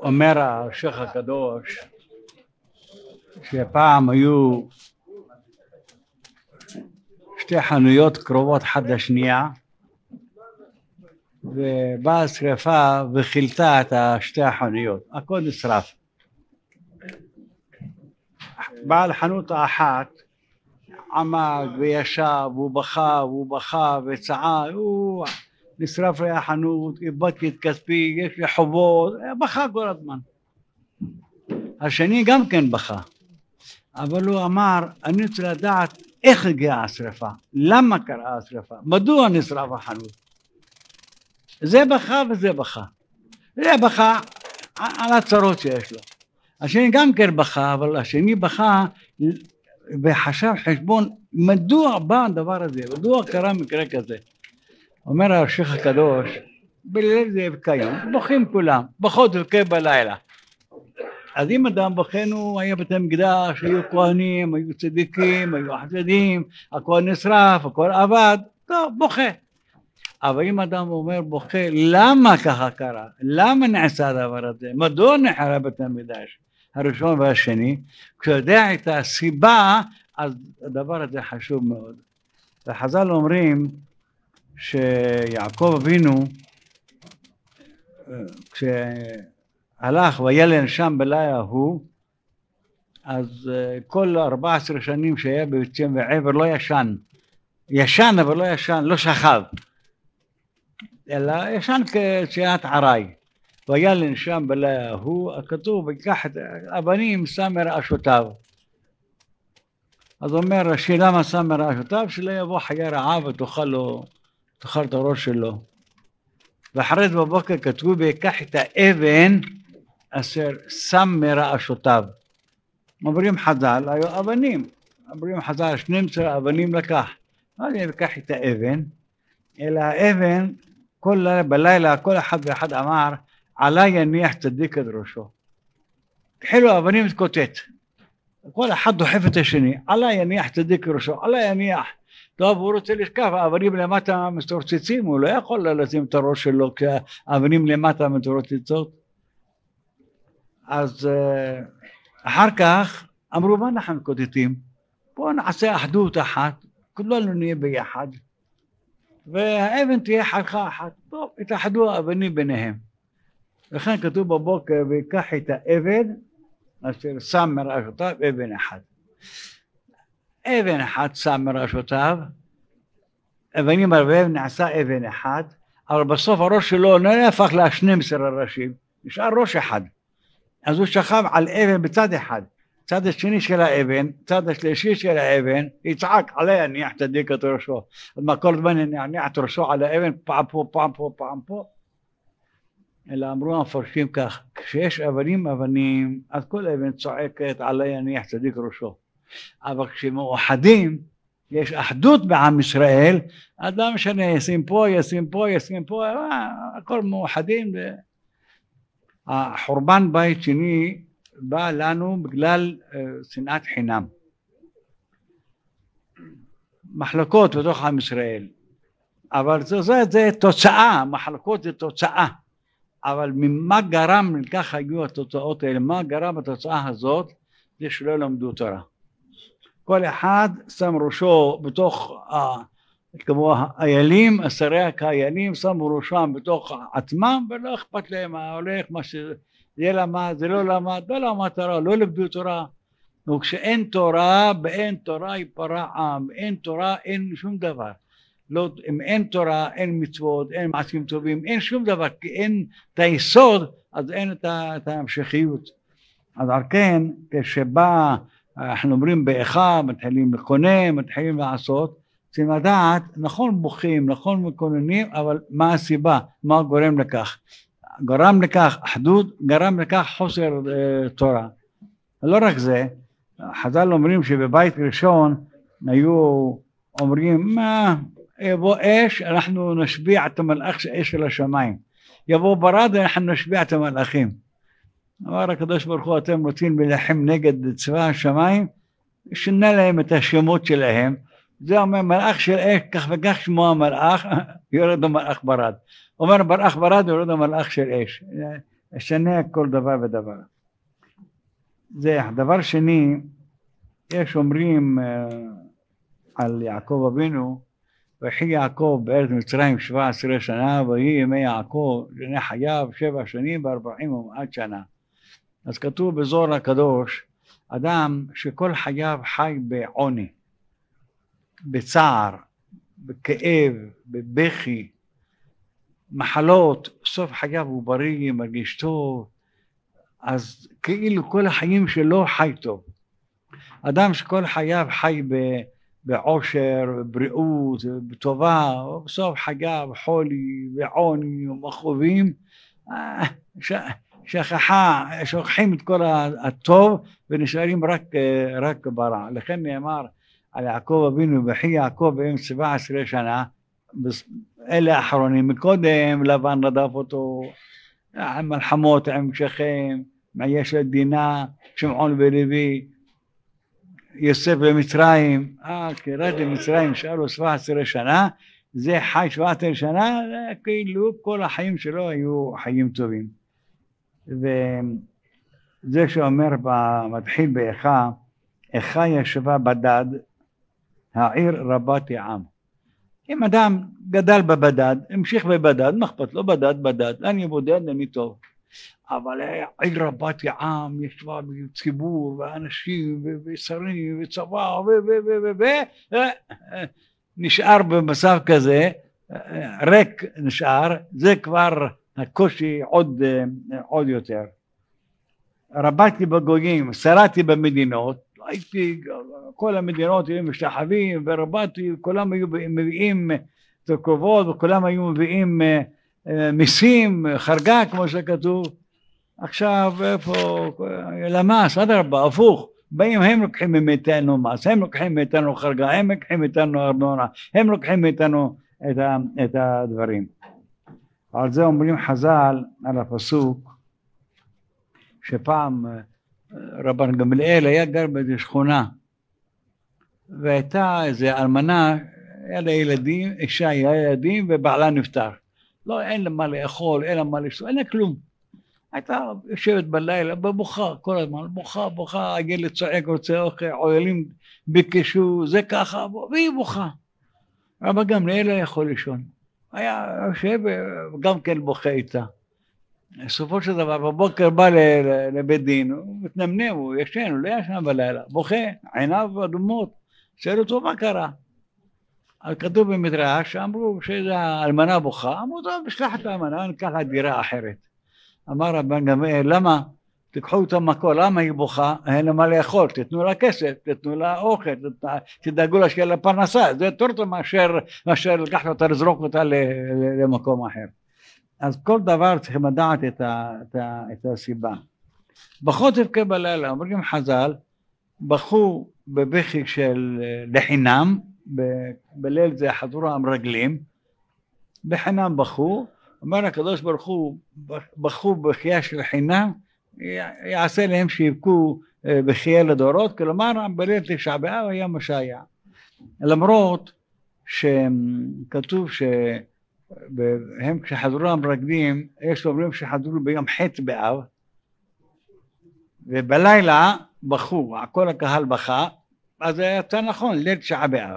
אומר השייח הקדוש שפעם היו שתי חנויות קרובות אחת לשנייה ובאה שרפה וחילתה את שתי החנויות, הכל נשרף. בעל חנות האחת עמד וישב ובכה ובכה וצעק, הוא נשרף לי החנות, איבדתי את כספי, יש לי חובות, אה, בכה כל הזמן. השני גם כן בכה, אבל הוא אמר, אני רוצה לדעת איך הגיעה השרפה, למה קרה השרפה, מדוע נשרף החנות. זה בכה וזה בכה. זה בכה על הצרות שיש לו. השני גם כן בכה, אבל השני בכה וחשב חשבון מדוע בא הדבר הזה, מדוע קרה מקרה כזה. אומר הרשיח הקדוש, בליל זאב קיים, בוכים כולם, בוכות ובכה בלילה. אז אם אדם בוכנו, היה בתי מקדש, היו כהנים, היו צדיקים, היו חסדים, הכל נשרף, הכל עבד טוב, בוכה. אבל אם אדם אומר בוכה, למה ככה קרה? למה נעשה הדבר הזה? מדוע נחרב בתי המקדש הראשון והשני? כשיודע את הסיבה, אז הדבר הזה חשוב מאוד. וחז"ל אומרים, שיעקב אבינו, כשהלך וילן שם בלילה ההוא, אז אה, כל 14 שנים שהיה ביוצאים ועבר לא ישן. ישן אבל לא ישן, לא שכב. אלא ישן כציינת עראי. וילן שם בלילה ההוא, הכתוב, ויקח את אבנים שם מרעשותיו. אז אומר השאלה מה שם מרעשותיו? שלא יבוא חיה רעה ותאכל לו תאכל את הראש שלו. ואחרי זה בבוקר כתבו ויקח את האבן אשר שם מרעשותיו. אומרים חז"ל, היו אבנים. אומרים חז"ל, 12 אבנים לקח. מה זה לקח את האבן? אלא האבן, כל לילה, בלילה, כל אחד ואחד אמר, עלי יניח צדיק את ראשו. התחילו האבנים להתקוטט. כל אחד דוחף את השני, עלי יניח צדיק את ראשו, עלי יניח. טוב, לא, הוא רוצה לשכב, האבנים למטה מתרוצצים, הוא לא יכול לשים את הראש שלו כשהאבנים למטה מתרוצצות. אז אה, אחר כך אמרו, מה אנחנו מקוטטים? בואו נעשה אחדות אחת, כולנו נהיה ביחד, והאבן תהיה חלקה אחת. טוב, התאחדו האבנים ביניהם. לכן כתוב בבוקר, ויקח את האבן אשר שם מרעשותיו אבן אחת. אבן אחת שם מראשותיו, אבנים הרבה נעשה אבן אחד, אבל בסוף הראש שלו לא נהפך להשנים עשר הראשים, נשאר ראש אחד. אז הוא שכב על אבן בצד אחד, צד השני של האבן, צד השלישי של האבן, יצעק עליה ניח תדליק את ראשו. אז מה כל הזמן נניח את ראשו על האבן פעם פה, פעם פה, פעם פה? אלא אמרו המפרשים כך, כשיש אבנים אבנים, אז כל אבן צועקת עליה ניח צדיק ראשו. אבל כשמאוחדים, יש אחדות בעם ישראל, אז לא משנה, ישים פה, ישים פה, ישים פה, אה, הכל מאוחדים. החורבן בית שני בא לנו בגלל אה, שנאת חינם. מחלקות בתוך עם ישראל, אבל זה, זה, זה תוצאה, מחלקות זה תוצאה, אבל ממה גרם, לכך היו התוצאות האלה, מה גרם התוצאה הזאת, זה שלא למדו תורה. כל אחד שם ראשו בתוך ה... כמו האיילים, אסריה כאיילים, שמו ראשם בתוך עצמם ולא אכפת להם מה הולך, מה שזה למד, זה לא למד, לא למד תורה, לא לימדו תורה. וכשאין תורה, באין תורה יפרע עם, אין תורה אין שום דבר. לא, אם אין תורה, אין מצוות, אין מעשים טובים, אין שום דבר, כי אין את היסוד, אז אין את ההמשכיות. אז על כן, כשבא אנחנו אומרים באיכה, מתחילים לקונן, מתחילים לעשות, צריכים לדעת, נכון בוכים, נכון מקוננים, אבל מה הסיבה, מה גורם לכך. גרם לכך אחדות, גרם לכך חוסר אה, תורה. לא רק זה, חז"ל אומרים שבבית ראשון היו אומרים, מה, יבוא אש, אנחנו נשביע את המלאך, אש של השמיים. יבוא ברד, אנחנו נשביע את המלאכים. אמר הקדוש ברוך הוא אתם רוצים להילחם נגד צבא השמיים שינה להם את השמות שלהם זה אומר מלאך של אש כך וכך שמו המלאך יורד המלאך ברד אומר מלאך ברד יורד המלאך של אש אה, שנה כל דבר ודבר זה דבר שני יש אומרים אה, על יעקב אבינו ויחי יעקב בארץ מצרים שבע עשרה שנה ויהי ימי יעקב שני חייו שבע שנים וארבעים ומעט שנה אז כתוב בזוהר הקדוש, אדם שכל חייו חי בעוני, בצער, בכאב, בבכי, מחלות, סוף חייו הוא בריא, מרגיש טוב, אז כאילו כל החיים שלו חי טוב. אדם שכל חייו חי בעושר, בבריאות, בטובה, בסוף חגיו, חולי ועוני ומכאובים, אה, ש... שכחה, שוכחים את כל הטוב ונשארים רק, אה, רק ברע. לכן נאמר על יעקב אבינו, וכי יעקב בן 17 שנה, אלה האחרונים מקודם, לבן רדף אותו, עם מלחמות, עם שכם, יש לדינה, שמעון ולוי, יוסף במצרים, אה, כרד למצרים, שאלו 17 שנה, זה חי 17 שנה, כאילו כל החיים שלו היו חיים טובים. וזה שאומר, מתחיל באיכה, איכה ישבה בדד, העיר רבת העם. אם אדם גדל בבדד, המשיך בבדד, מה אכפת לו בדד, בדד, אני בודד, אני טוב. אבל עיר רבת העם, ישבה ציבור, ואנשים, ושרים, וצבא, ו... ו... ו... ו... ו... אה, אה, נשאר במצב כזה, אה, ריק נשאר, זה כבר הקושי עוד, אה, עוד יותר. רבתי בגויים, שרדתי במדינות, לא הייתי, כל המדינות היו משחבים ורבתי, כולם היו מביאים אה, תרכובות וכולם היו מביאים אה, מיסים, חרגה כמו שכתוב. עכשיו איפה, למ"ס, אדרבה, הפוך. באים הם לוקחים מאיתנו מס, הם לוקחים מאיתנו חרגה, הם לוקחים מאיתנו ארנונה, הם לוקחים מאיתנו את, את הדברים. על זה אומרים חז"ל, על הפסוק, שפעם אה, רבן גמליאל היה גר באיזה שכונה, והייתה איזה אלמנה, היה לה ילדים, אישה היה ילדים ובעלה נפטר. לא, אין לה מה לאכול, אין לה מה לשתות, אין לה כלום. הייתה יושבת בלילה ובוכה כל הזמן, בוכה, בוכה, הילד צועק, רוצה אוכל, עוללים ביקשו, זה ככה, והיא בוכה. רבן גמליאל לא יכול לישון. היה יושב אה, גם כן בוכה איתה. בסופו של דבר בבוקר בא לבית דין, הוא מתנמנם, הוא ישן, הוא לא ישן בלילה, בוכה, עיניו אדומות, שואל אותו מה קרה? אז כתוב במדרש, אמרו שהאלמנה בוכה, אמרו טוב, נשלח את האלמנה, ניקח לה דירה אחרת. אמר רבן גמליאל, למה? תיקחו אותה מהכל, למה היא בוכה? אין לה מה לאכול, תיתנו לה כסף, תיתנו לה אוכל, תדאגו לה שיהיה לה פרנסה, זה יותר טוב מאשר, מאשר לקחת אותה, לזרוק אותה למקום אחר. אז כל דבר צריך לדעת את, את, את הסיבה. בחוטף כבלילה, אומרים חז"ל, בכו בבכי של אה, לחינם, ב, בליל זה חזרו המרגלים, בחינם בכו, אומר הקדוש ברוך הוא, בכו בחייה של חינם יעשה להם שיבכו אה, בחיי לדורות, כלומר בלית תשעה באב היה מה שהיה. למרות שכתוב שהם כשחזרו המרגלים, יש אומרים שחזרו ביום חטא באב, ובלילה בכו, כל הקהל בכה, אז זה יצא נכון, ליל תשעה באב.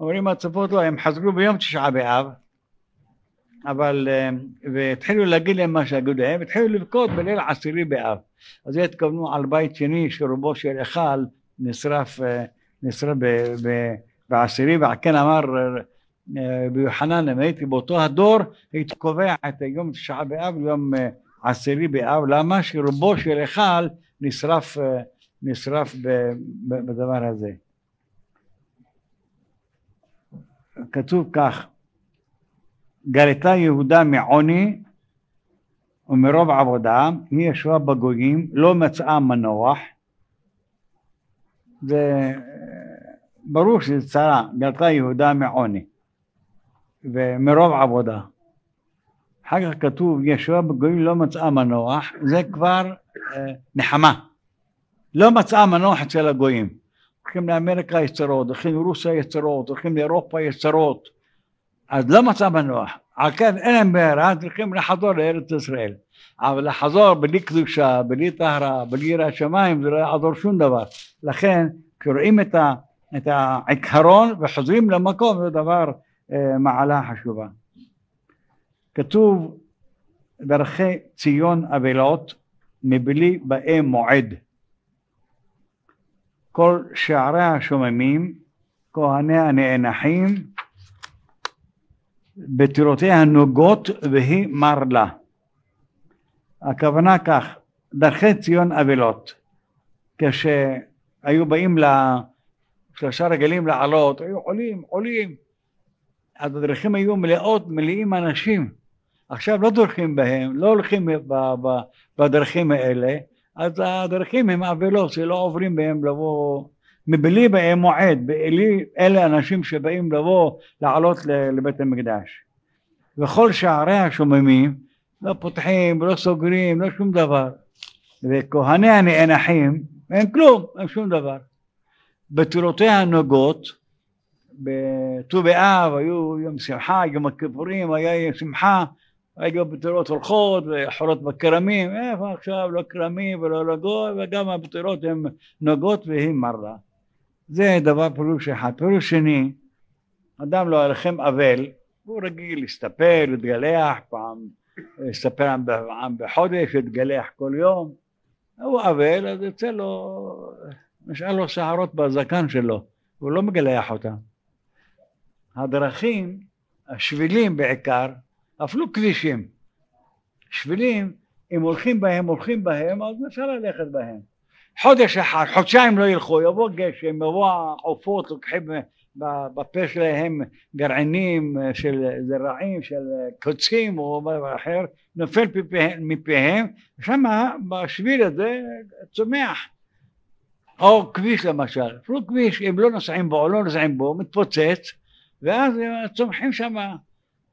אומרים הצפות לא, הם חזרו ביום תשעה באב, אבל, אה, והתחילו להגיד להם מה שיגידו להם, התחילו לבכות בליל עשירי באב. אז הם התכוונו על בית שני שרובו של היכל נשרף, אה, נשרף ב, ב, בעשירי, ועל כן אמר אה, ביוחנן, הייתי באותו הדור, הייתי קובע את יום תשעה באב ליום עשירי באב, למה? שרובו של היכל נשרף, נשרף ב, ב, בדבר הזה. כתוב כך גלתה יהודה מעוני ומרוב עבודה, היא ישבה בגויים, לא מצאה מנוח, זה ברור שזה צרה, גלתה יהודה מעוני ומרוב עבודה. אחר כך כתוב, ישבה בגויים לא מצאה מנוח, זה כבר אה, נחמה. לא מצאה מנוח אצל הגויים. הולכים לאמריקה יש צרות, הולכים לרוסיה יש צרות, הולכים לאירופה יש צרות. אז לא מצא מנוח. על כן אין להם בעירה, צריכים לחזור לארץ ישראל. אבל לחזור בלי קדושה, בלי טהרה, בלי יראי השמיים, זה לא יעזור שום דבר. לכן, כשרואים את, את העיקרון וחוזרים למקום, זה דבר אה, מעלה חשובה. כתוב דרכי ציון אבלות מבלי באי מועד. כל שעריה שוממים, כהניה נאנחים, בטירותיה הנוגות והיא מר לה. הכוונה כך, דרכי ציון אבלות. כשהיו באים לשלושה רגלים לעלות, היו עולים, עולים. אז הדרכים היו מלאות, מלאים אנשים. עכשיו לא דורכים בהם, לא הולכים בדרכים האלה, אז הדרכים הם אבלות שלא עוברים בהם לבוא מבלי מועד, באלי, אלה אנשים שבאים לבוא לעלות לבית המקדש. וכל שערי השוממים לא פותחים, לא סוגרים, לא שום דבר. וכהני הנאנחים, אין כלום, אין שום דבר. בתולותיה הנוגות, בט"ו באב היו יום שמחה, יום הכיפורים היה יום שמחה, היו בתולות הולכות וחולות בכרמים, איפה עכשיו לא כרמים ולא נוגות וגם הבתולות הן נוגות והיא מרה. זה דבר פירוש אחד. פירוש שני, אדם לא עליכם אבל, הוא רגיל להסתפר, להתגלח, פעם להסתפר פעם בחודש, להתגלח כל יום. הוא אבל, אז יוצא לו, נשאר לו שערות בזקן שלו, הוא לא מגלח אותן. הדרכים, השבילים בעיקר, אפילו כבישים. שבילים, אם הולכים בהם, הולכים בהם, אז אפשר ללכת בהם. חודש אחד, חודשיים לא ילכו, יבוא גשם, יבוא העופות, לוקחים אה, בפה שלהם גרעינים אה, של זרעים, של אה, קוצים או דבר אחר, נופל מפיהם, שם בשביל הזה צומח. או כביש למשל, אפילו כביש, אם לא נוסעים בו או לא נוסעים בו, מתפוצץ, ואז צומחים שם,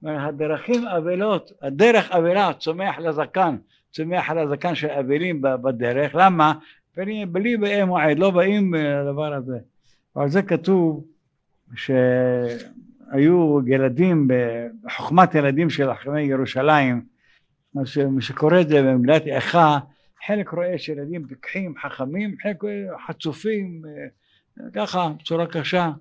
הדרכים אבלות, הדרך אבלה, צומח לזקן, צומח לזקן של אבלים בדרך, למה? בלי באי מועד, לא באים אה, לדבר הזה. ועל זה כתוב שהיו ילדים, בחוכמת ילדים של חכמי ירושלים, מה שקורה את זה במדינת איכה, חלק רואה שילדים פיקחים, חכמים, חלק חצופים, אה, ככה, בצורה קשה.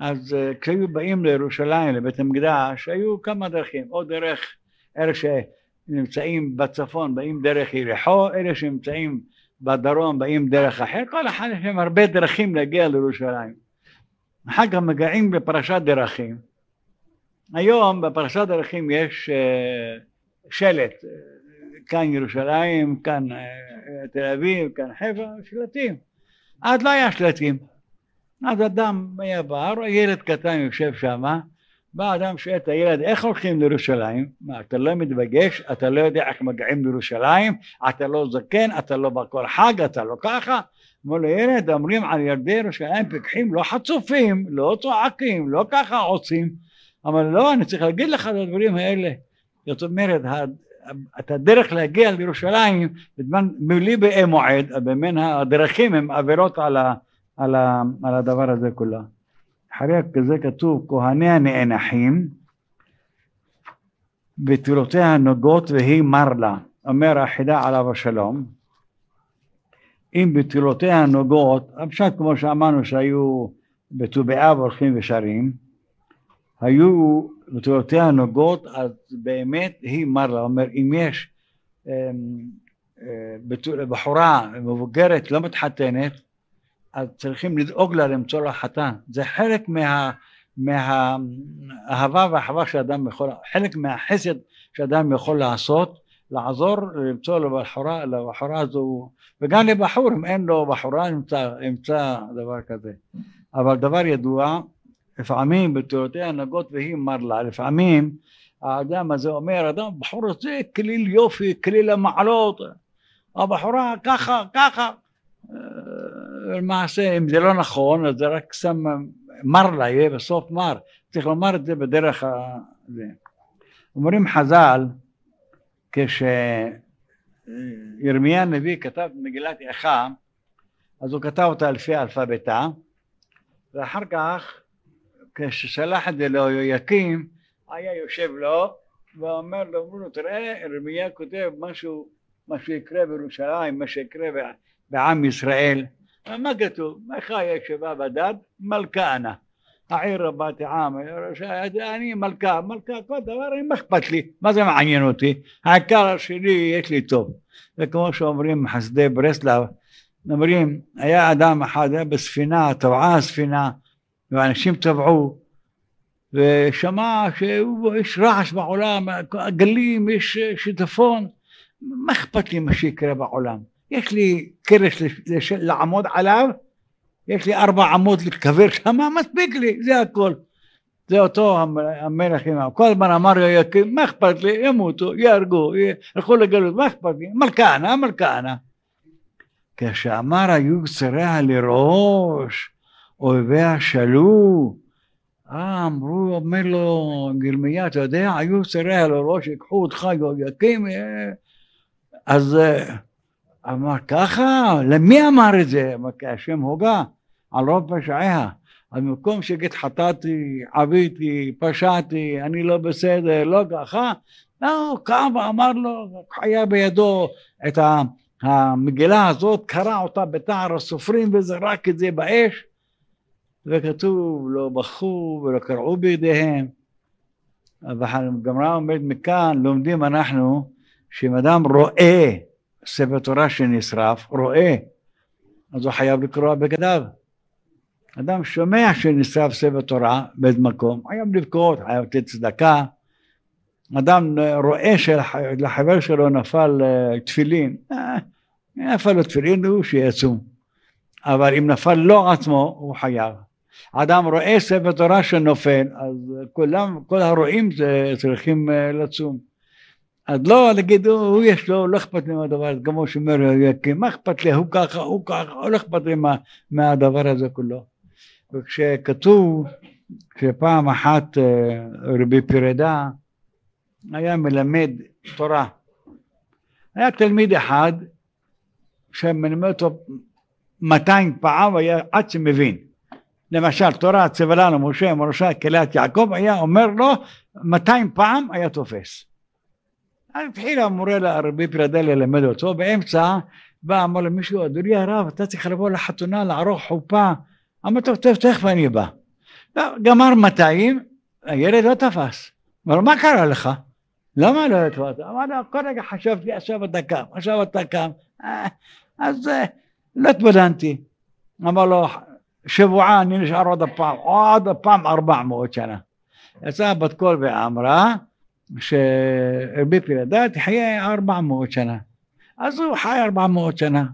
אז אה, כשהיו באים לירושלים, לבית המקדש, היו כמה דרכים, או דרך אלה שנמצאים בצפון, באים דרך יריחו, אלה שנמצאים בדרום באים דרך אחר, כל אחד יש להם הרבה דרכים להגיע לירושלים. אחר כך מגיעים לפרשת דרכים. היום בפרשת דרכים יש אה, שלט, אה, כאן ירושלים, כאן אה, תל אביב, כאן חברה, שלטים. אז לא היה שלטים. אז אדם היה בהר, ילד קטן יושב שמה, בא אדם שואל את הילד איך הולכים לירושלים? מה אתה לא מתבגש? אתה לא יודע איך מגיעים לירושלים? אתה לא זקן? אתה לא בכל חג? אתה לא ככה? אמר לילד אומרים על ילדי ירושלים פיקחים לא חצופים לא צועקים לא ככה עושים אבל לא אני צריך להגיד לך את הדברים האלה זאת אומרת את הדרך להגיע לירושלים בזמן מלי באי מועד במין הדרכים הם עבירות על, ה, על, ה, על הדבר הזה כולה אחרי כזה כתוב כהניה נאנחים בתולותיה נוגות והיא מר לה, אומר החידה עליו השלום. אם בתולותיה נוגות, הפשט כמו שאמרנו שהיו בט"ו באב הולכים ושרים, היו בתולותיה נוגות, אז באמת היא מר לה, אומר אם יש אה, אה, בחורה מבוגרת לא מתחתנת אז צריכים לדאוג לה למצוא לה חתן. זה חלק מה, מהאהבה והאחווה שאדם יכול, חלק מהחסד שאדם יכול לעשות, לעזור למצוא לבחורה, לבחורה הזו, וגם לבחור, אם אין לו בחורה נמצא, נמצא דבר כזה. אבל דבר ידוע, לפעמים בתיאורטי הנהגות והיא מר לה, לפעמים האדם הזה אומר, אדם בחור זה כליל יופי, כליל המעלות, הבחורה ככה, ככה למעשה אה, אם זה לא נכון אז זה רק שם אה, מר לה יהיה בסוף מר צריך לומר את זה בדרך ה... זה. אומרים חז"ל כשירמיה אה, הנביא כתב מגילת איכה אז הוא כתב אותה לפי אלפביתה ואחר כך כששלח את זה ליהויקים היה יושב לו ואומר לו, אמרו לו, תראה, ירמיה כותב משהו, מה שיקרה בירושלים, מה שיקרה בעם ישראל, מה כתוב? מחיי בדד? מלכה מלכהנה העיר רבת העם, אני מלכה, מלכה כל דבר, מה אכפת לי? מה זה מעניין אותי? העיקר שלי יש לי טוב. וכמו שאומרים חסדי ברסלב, אומרים, היה אדם אחד, היה בספינה, טבעה הספינה, ואנשים טבעו, ושמע שיש רעש בעולם, גלים, יש שיטפון, מה אכפת לי מה שיקרה בעולם? יש לי קרש לש... לעמוד עליו, יש לי ארבע עמוד לקבר שמה, מספיק לי, זה הכל. זה אותו המלך עם העם. כל הזמן אמר יקים, מה אכפת לי, ימותו, יהרגו, ילכו לגלות, מה אכפת לי, מלכהנה, מלכהנה. כשאמר היו צריה לראש, אויביה שלו, אה, אמרו, אומר לו גרמיה, אתה יודע, היו צריה לראש, ייקחו אותך, יקים, אז אה, אמר ככה? למי אמר את זה? אמר כי השם הוגה על רוב פשעיה. אז במקום שיגיד חטאתי, עוויתי, פשעתי, אני לא בסדר, לא ככה, לא, קם ואמר לו, היה בידו את המגילה הזאת, קרע אותה בתער הסופרים וזרק את זה באש, וכתוב לא בכו ולא קרעו בידיהם. אבל גם רב מכאן, לומדים אנחנו, שאם אדם רואה ספר תורה שנשרף, רואה, אז הוא חייב לקרוע בגדיו. אדם שומע שנשרף ספר תורה באיזה מקום, חייב לבכות, חייב לתת צדקה. אדם רואה שלחבר שלו נפל אה, תפילין, אה, אה, נפל לו תפילין, הוא שיעצום. אבל אם נפל לו עצמו, הוא חייב. אדם רואה ספר תורה שנופל, אז כולם, כל הרואים צריכים לצום. אז לא להגיד, הוא יש לו, לא אכפת לי מהדבר הזה, כמו שאומר אלוהים, מה אכפת לי, הוא ככה, הוא ככה, לא אכפת לי מה, מהדבר הזה כולו. וכשכתוב, כשפעם אחת אה, רבי פרידה היה מלמד תורה. היה תלמיד אחד שמלמד אותו 200 פעם, היה עד שמבין. למשל, תורה צבלה למשה משה, קהילת יעקב, היה אומר לו 200 פעם, היה תופס. התחיל המורה הרבי פילדל ללמד אותו, באמצע בא אמר למישהו, אדוני הרב, אתה צריך לבוא לחתונה, לערוך חופה. אמר, טוב, טוב, תכף אני בא. לא, גמר 200, הילד לא תפס. אמר, מה קרה לך? למה לא התפסת? אמר, לא, כל רגע חשבתי, עכשיו אתה קם, עכשיו אתה קם. אה, אז אה, לא התבדנתי. אמר לו, שבועה אני נשאר עוד פעם, עוד פעם 400 שנה. יצאה בת קול ואמרה, שרבית לדעת יחיה 400 שנה. אז הוא חי 400 שנה.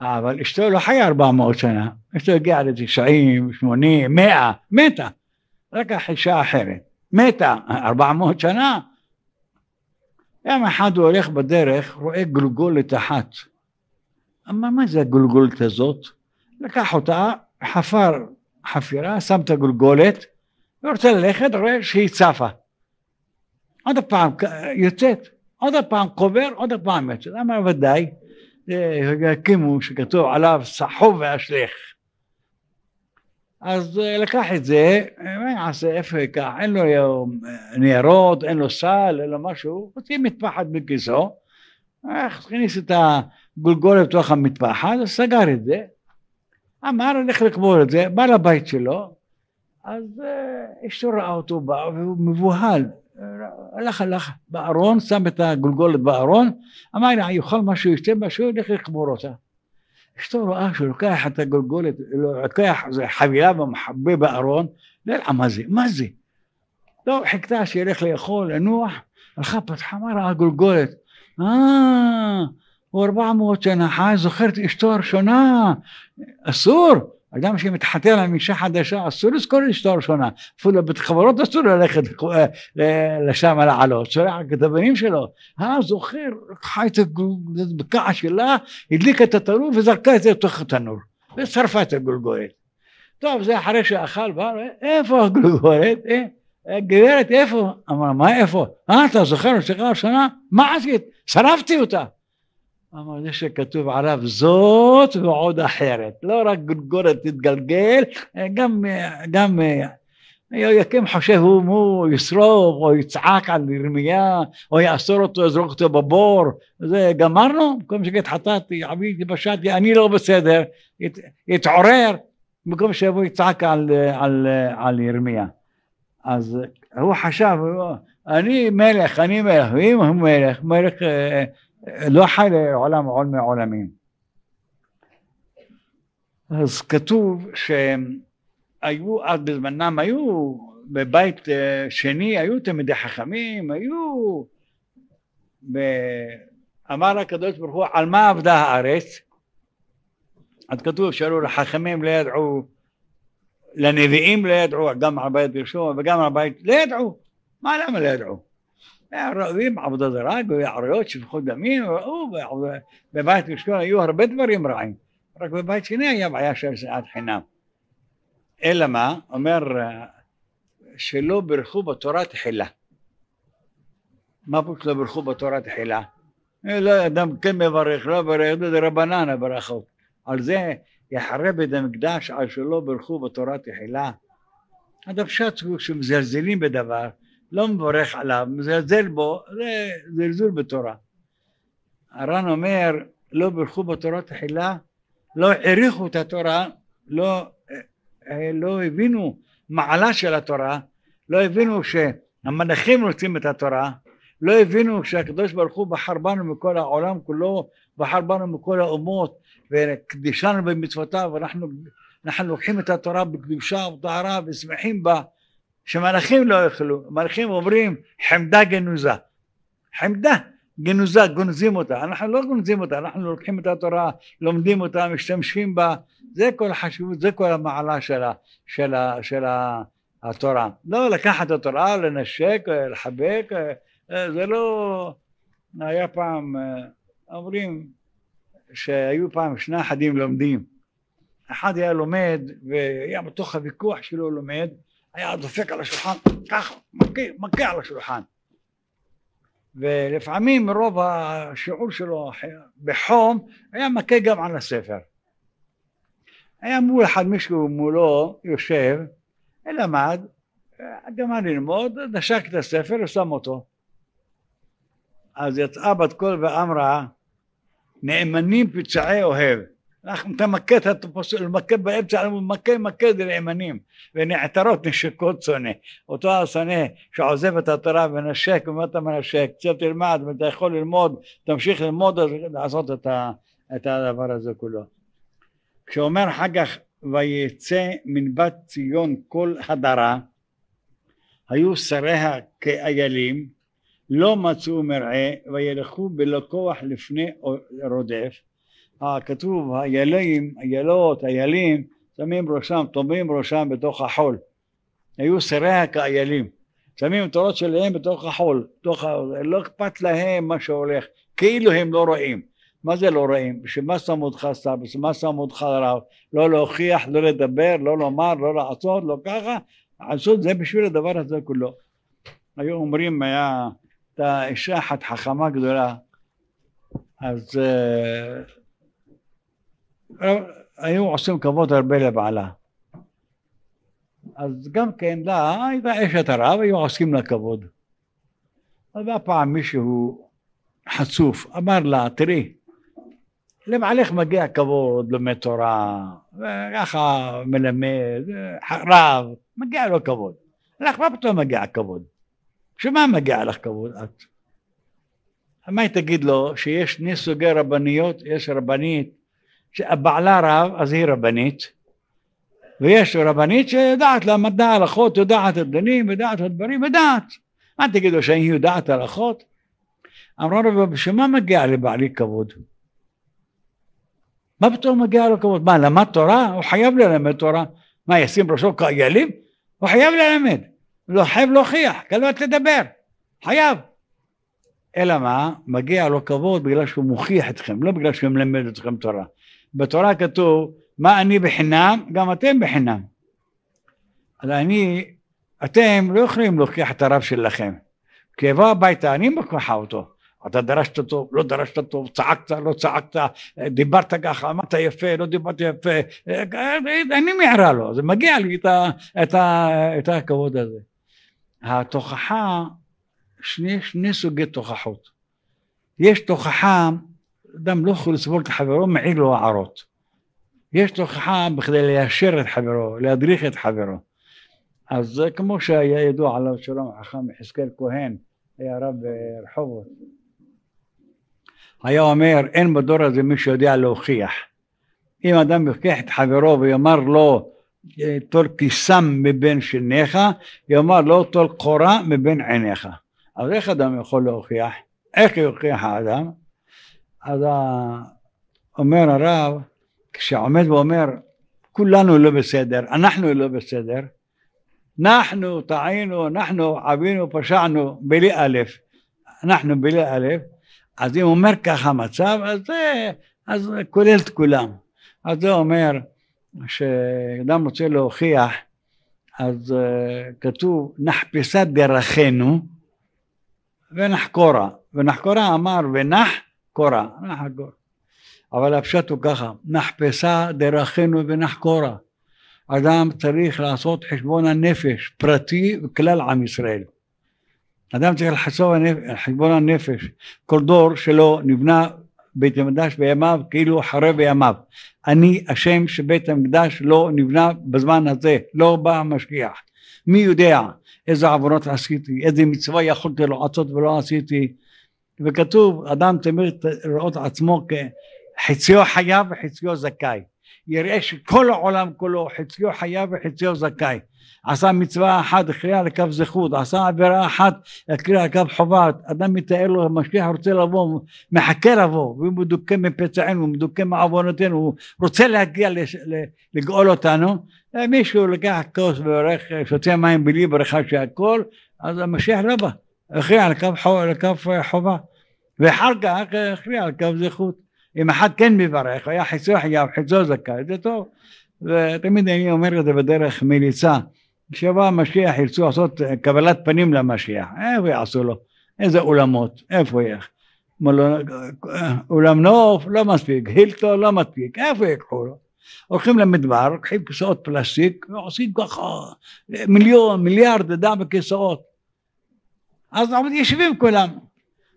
אבל אשתו לא חיה 400 שנה, אשתו הגיעה ל-90, 80, 100, מתה. רק אישה אחרת, מתה 400 שנה. יום אחד הוא הולך בדרך, רואה גולגולת אחת. אמר, מה זה הגולגולת הזאת? לקח אותה, חפר חפירה, שם את הגולגולת, ורוצה ללכת, רואה שהיא צפה. עוד פעם יוצאת, עוד פעם קובר, עוד פעם יוצאת. למה ודאי? זה אה, הקימו שכתוב עליו סחוב ואשליך. אז אה, לקח את זה, אה, מה יעשה, איפה ייקח? אין לו ניירות, אין לו סל, אין לו משהו, הוציא מטפחת בכיסו, הכניס את הגולגול לתוך המטפחת, סגר את זה, אמר, הולך לקבור את זה, בא לבית שלו, אז אשתו ראה אותו בא והוא מבוהל, لחה בארון, שם את הגולגולת בארון, אמר לה, יאכל משהו, ישתה משהו, לך לקבור אותה. אשתו רואה שהוא לוקח את הגולגולת, לוקח איזה חבילה ומחבא בארון, לא מה זה, מה זה? לא, חיכתה שילך לאכול, לנוח, הלכה, פתחה, אמרה הגולגולת, אה, הוא 400 שנה חי, זוכר את אשתו הראשונה, אסור, אדם שמתחתן עם אישה חדשה אסור לזכור אשתו הראשונה, אפילו לבית חברות אסור ללכת אה, לשם לעלות, שולח את הבנים שלו, אה זוכר לקחה את הבקע שלה, הדליקה את התנור וזרקה את זה לתוך התנור, ושרפה את הגולגולת. טוב זה אחרי שאכל בא, איפה הגולגולת? אה, גברת איפה? אמרה מה איפה? אה אתה זוכר את הראשונה? מה עשית? שרפתי אותה אמר זה שכתוב עליו זאת ועוד אחרת, לא רק גולגולת תתגלגל, גם, גם אה, יקים חושב הוא, מו, ישרוף או יצעק על ירמיה או יאסור אותו, יזרוק אותו בבור, זה גמרנו, במקום שגיד חטאתי, עביתי, פשעתי, אני לא בסדר, יתעורר, במקום שיבוא יצעק על, על, על ירמיה. אז הוא חשב, אני מלך, אני מלך, ואם הוא מלך, מלך אה, לא חי לעולם עולמי עולמים. אז כתוב שהיו אז בזמנם היו בבית אה, שני היו תלמידי חכמים היו אמר הקדוש ברוך הוא על מה עבדה הארץ אז כתוב שאלו לחכמים לא ידעו לנביאים לא ידעו גם על בית ראשון וגם על בית לא ידעו מה למה לא ידעו רואים עבודה זרה, גויערויות, שפיכות דמים, ראו, בבית ראשון היו הרבה דברים רעים, רק בבית שני היה בעיה של שנאת חינם. אלא מה? אומר שלא בירכו בתורה תחילה. מה פשוט לא בירכו בתורה תחילה? לא, אדם כן מברך, לא מברך, זה רבנן הברכות. על זה יחרב בית המקדש על שלא בירכו בתורה תחילה. הדפשט הוא שמזלזלים בדבר, לא מברך עליו, מזלזל בו, זה זלזול בתורה. הר"ן אומר, לא ברכו בתורה תחילה, לא העריכו את התורה, לא, אה, אה, לא הבינו מעלה של התורה, לא הבינו שהמנחים רוצים את התורה, לא הבינו שהקדוש ברוך הוא בחר בנו מכל העולם כולו, בחר בנו מכל האומות, וקדישנו במצוותיו, ואנחנו לוקחים את התורה בקדושה ובטהרה ושמחים בה. שמלאכים לא יאכלו, מלאכים אומרים חמדה גנוזה, חמדה גנוזה, גונזים אותה, אנחנו לא גונזים אותה, אנחנו לוקחים את התורה, לומדים אותה, משתמשים בה, זה כל החשיבות, זה כל המעלה של, של, ה, ה, של ה, התורה. לא לקחת את התורה, לנשק, לחבק, זה לא... היה פעם, אומרים שהיו פעם שני אחדים לומדים. אחד היה לומד, והיה בתוך הוויכוח שלו לומד, היה דופק על השולחן ככה, מכה, מכה על השולחן. ולפעמים רוב השיעור שלו בחום היה מכה גם על הספר. היה מול אחד מישהו מולו יושב, למד, גמר ללמוד, נשק את הספר ושם אותו. אז יצאה בת קול ואמרה נאמנים פצעי אוהב אנחנו את המכה, אתה פוסל, מכה באמצע, אנחנו מכה מכה דלעמנים, ונעתרות נשקות שונא. אותו השונא שעוזב את התורה ונשק, ומה אתה מנשק? קצת תלמד, ואתה יכול ללמוד, תמשיך ללמוד, לעשות את, ה, את הדבר הזה כולו. כשאומר אחר כך, ויצא מנבת ציון כל הדרה, היו שריה כאיילים, לא מצאו מרעה, וילכו בלא כוח לפני רודף. אה, כתוב איילים, איילות, איילים, שמים ראשם, טומאים ראשם בתוך החול. היו סיריה כאיילים. שמים את הראש שלהם בתוך החול, בתוך, לא אכפת להם מה שהולך, כאילו הם לא רואים. מה זה לא רואים? שמה שם אותך שר? בשביל מה שמו אותך רב? לא להוכיח, לא לדבר, לא לומר, לא לעשות, לא ככה. לעשות זה בשביל הדבר הזה כולו. היו אומרים, היה, הייתה אישה אחת חכמה גדולה, אז uh, אה, היו עושים כבוד הרבה לבעלה. אז גם כן לה הייתה אשת הרב, היו עוסקים לה כבוד. אז בא פעם מישהו חצוף אמר לה, תראי, לבעלך מגיע כבוד, לומד תורה, וככה מלמד, רב, מגיע לו כבוד. לך מה פתאום מגיע כבוד? שמה מגיע לך כבוד את? מה היא תגיד לו? שיש שני סוגי רבניות, יש רבנית שבעלה רב אז היא רבנית ויש רבנית שיודעת למדע הלכות, יודעת את דנים, יודעת את הדברים יודעת. מה תגידו שהיא יודעת הלכות? אמרה לו, בשביל מגיע לבעלי כבוד? מה פתאום מגיע לו כבוד? מה, למד תורה? הוא חייב ללמד תורה. מה, ישים ראשו כאיילים? הוא חייב ללמד. לא חייב להוכיח, כלומר לדבר חייב. אלא מה? מגיע לו כבוד בגלל שהוא מוכיח אתכם, לא בגלל שהוא מלמד אתכם תורה. בתורה כתוב מה אני בחינם גם אתם בחינם אז אני אתם לא יכולים להוכיח את הרב שלכם כי יבוא הביתה אני מכוחה אותו אתה דרשת טוב, לא דרשת טוב, צעקת, לא צעקת, דיברת ככה, אמרת יפה, לא דיברת יפה, אני מערה לו, זה מגיע לי את, ה, את, ה, את הכבוד הזה. התוכחה, שני, שני סוגי תוכחות. יש תוכחה אדם לא יכול לסבול את חברו, מעיר לו הערות. יש תוכחה בכדי ליישר את חברו, להדריך את חברו. אז זה כמו שהיה ידוע עליו שלום החכם יחזקאל כהן, היה רב ברחובות. היה אומר, אין בדור הזה מי שיודע להוכיח. אם אדם יוכיח את חברו ויאמר לו, אה, טול פיסם מבין שיניך, יאמר לו, טול קורה מבין עיניך. אז איך אדם יכול להוכיח? איך יוכיח האדם? אז אומר הרב, כשעומד ואומר, כולנו לא בסדר, אנחנו לא בסדר, אנחנו טעינו, אנחנו עבינו, פשענו, בלי א', אנחנו בלי א', אז אם אומר ככה מצב, אז זה, אז כולל את כולם. אז זה אומר, כשאדם רוצה להוכיח, אז אה, כתוב, נחפשה דרכינו ונחקורה. ונחקורה אמר, ונח קורה, נחגור. אבל הפשט הוא ככה, נחפשה דרכינו ונחקורה. אדם צריך לעשות חשבון הנפש, פרטי וכלל עם ישראל. אדם צריך לחשוב חשבון הנפש. כל דור שלו נבנה בית המקדש בימיו כאילו חרב בימיו. אני השם שבית המקדש לא נבנה בזמן הזה, לא בא המשגיח. מי יודע איזה עוונות עשיתי, איזה מצווה יכולתי לעשות ולא עשיתי, וכתוב אדם תמיר לראות עצמו כחציו חיה וחציו זכאי יראה שכל העולם כולו חציו חיה וחציו זכאי עשה מצווה אחת הכריעה לקו זכות עשה עבירה אחת הכריעה לקו חובה אדם מתאר לו המשיח רוצה לבוא מחכה לבוא והוא מדוכא מפצענו מדוכא מעוונותינו הוא רוצה להגיע לש, לגאול אותנו מישהו לקח כוס ועורך שותה מים בלי ברכה שהכל אז המשיח לא בא הכריע על קו, על קו אה, חובה, ואחר כך הכריע אה, על קו זכות. אם אחד כן מברך, היה חיצו חייו חיצו זכאי, זה טוב. ותמיד אני אומר את זה בדרך מליצה. כשבא המשיח ירצו לעשות אה, קבלת פנים למשיח, איפה יעשו לו? איזה אולמות? איפה יהיה לא, אולם נוף לא מספיק, הילטו לא מספיק, איפה יקחו לו? הולכים למדבר, לוקחים כיסאות פלסטיק ועושים ככה מיליון, מיליארד דם בכיסאות. אז יושבים כולם.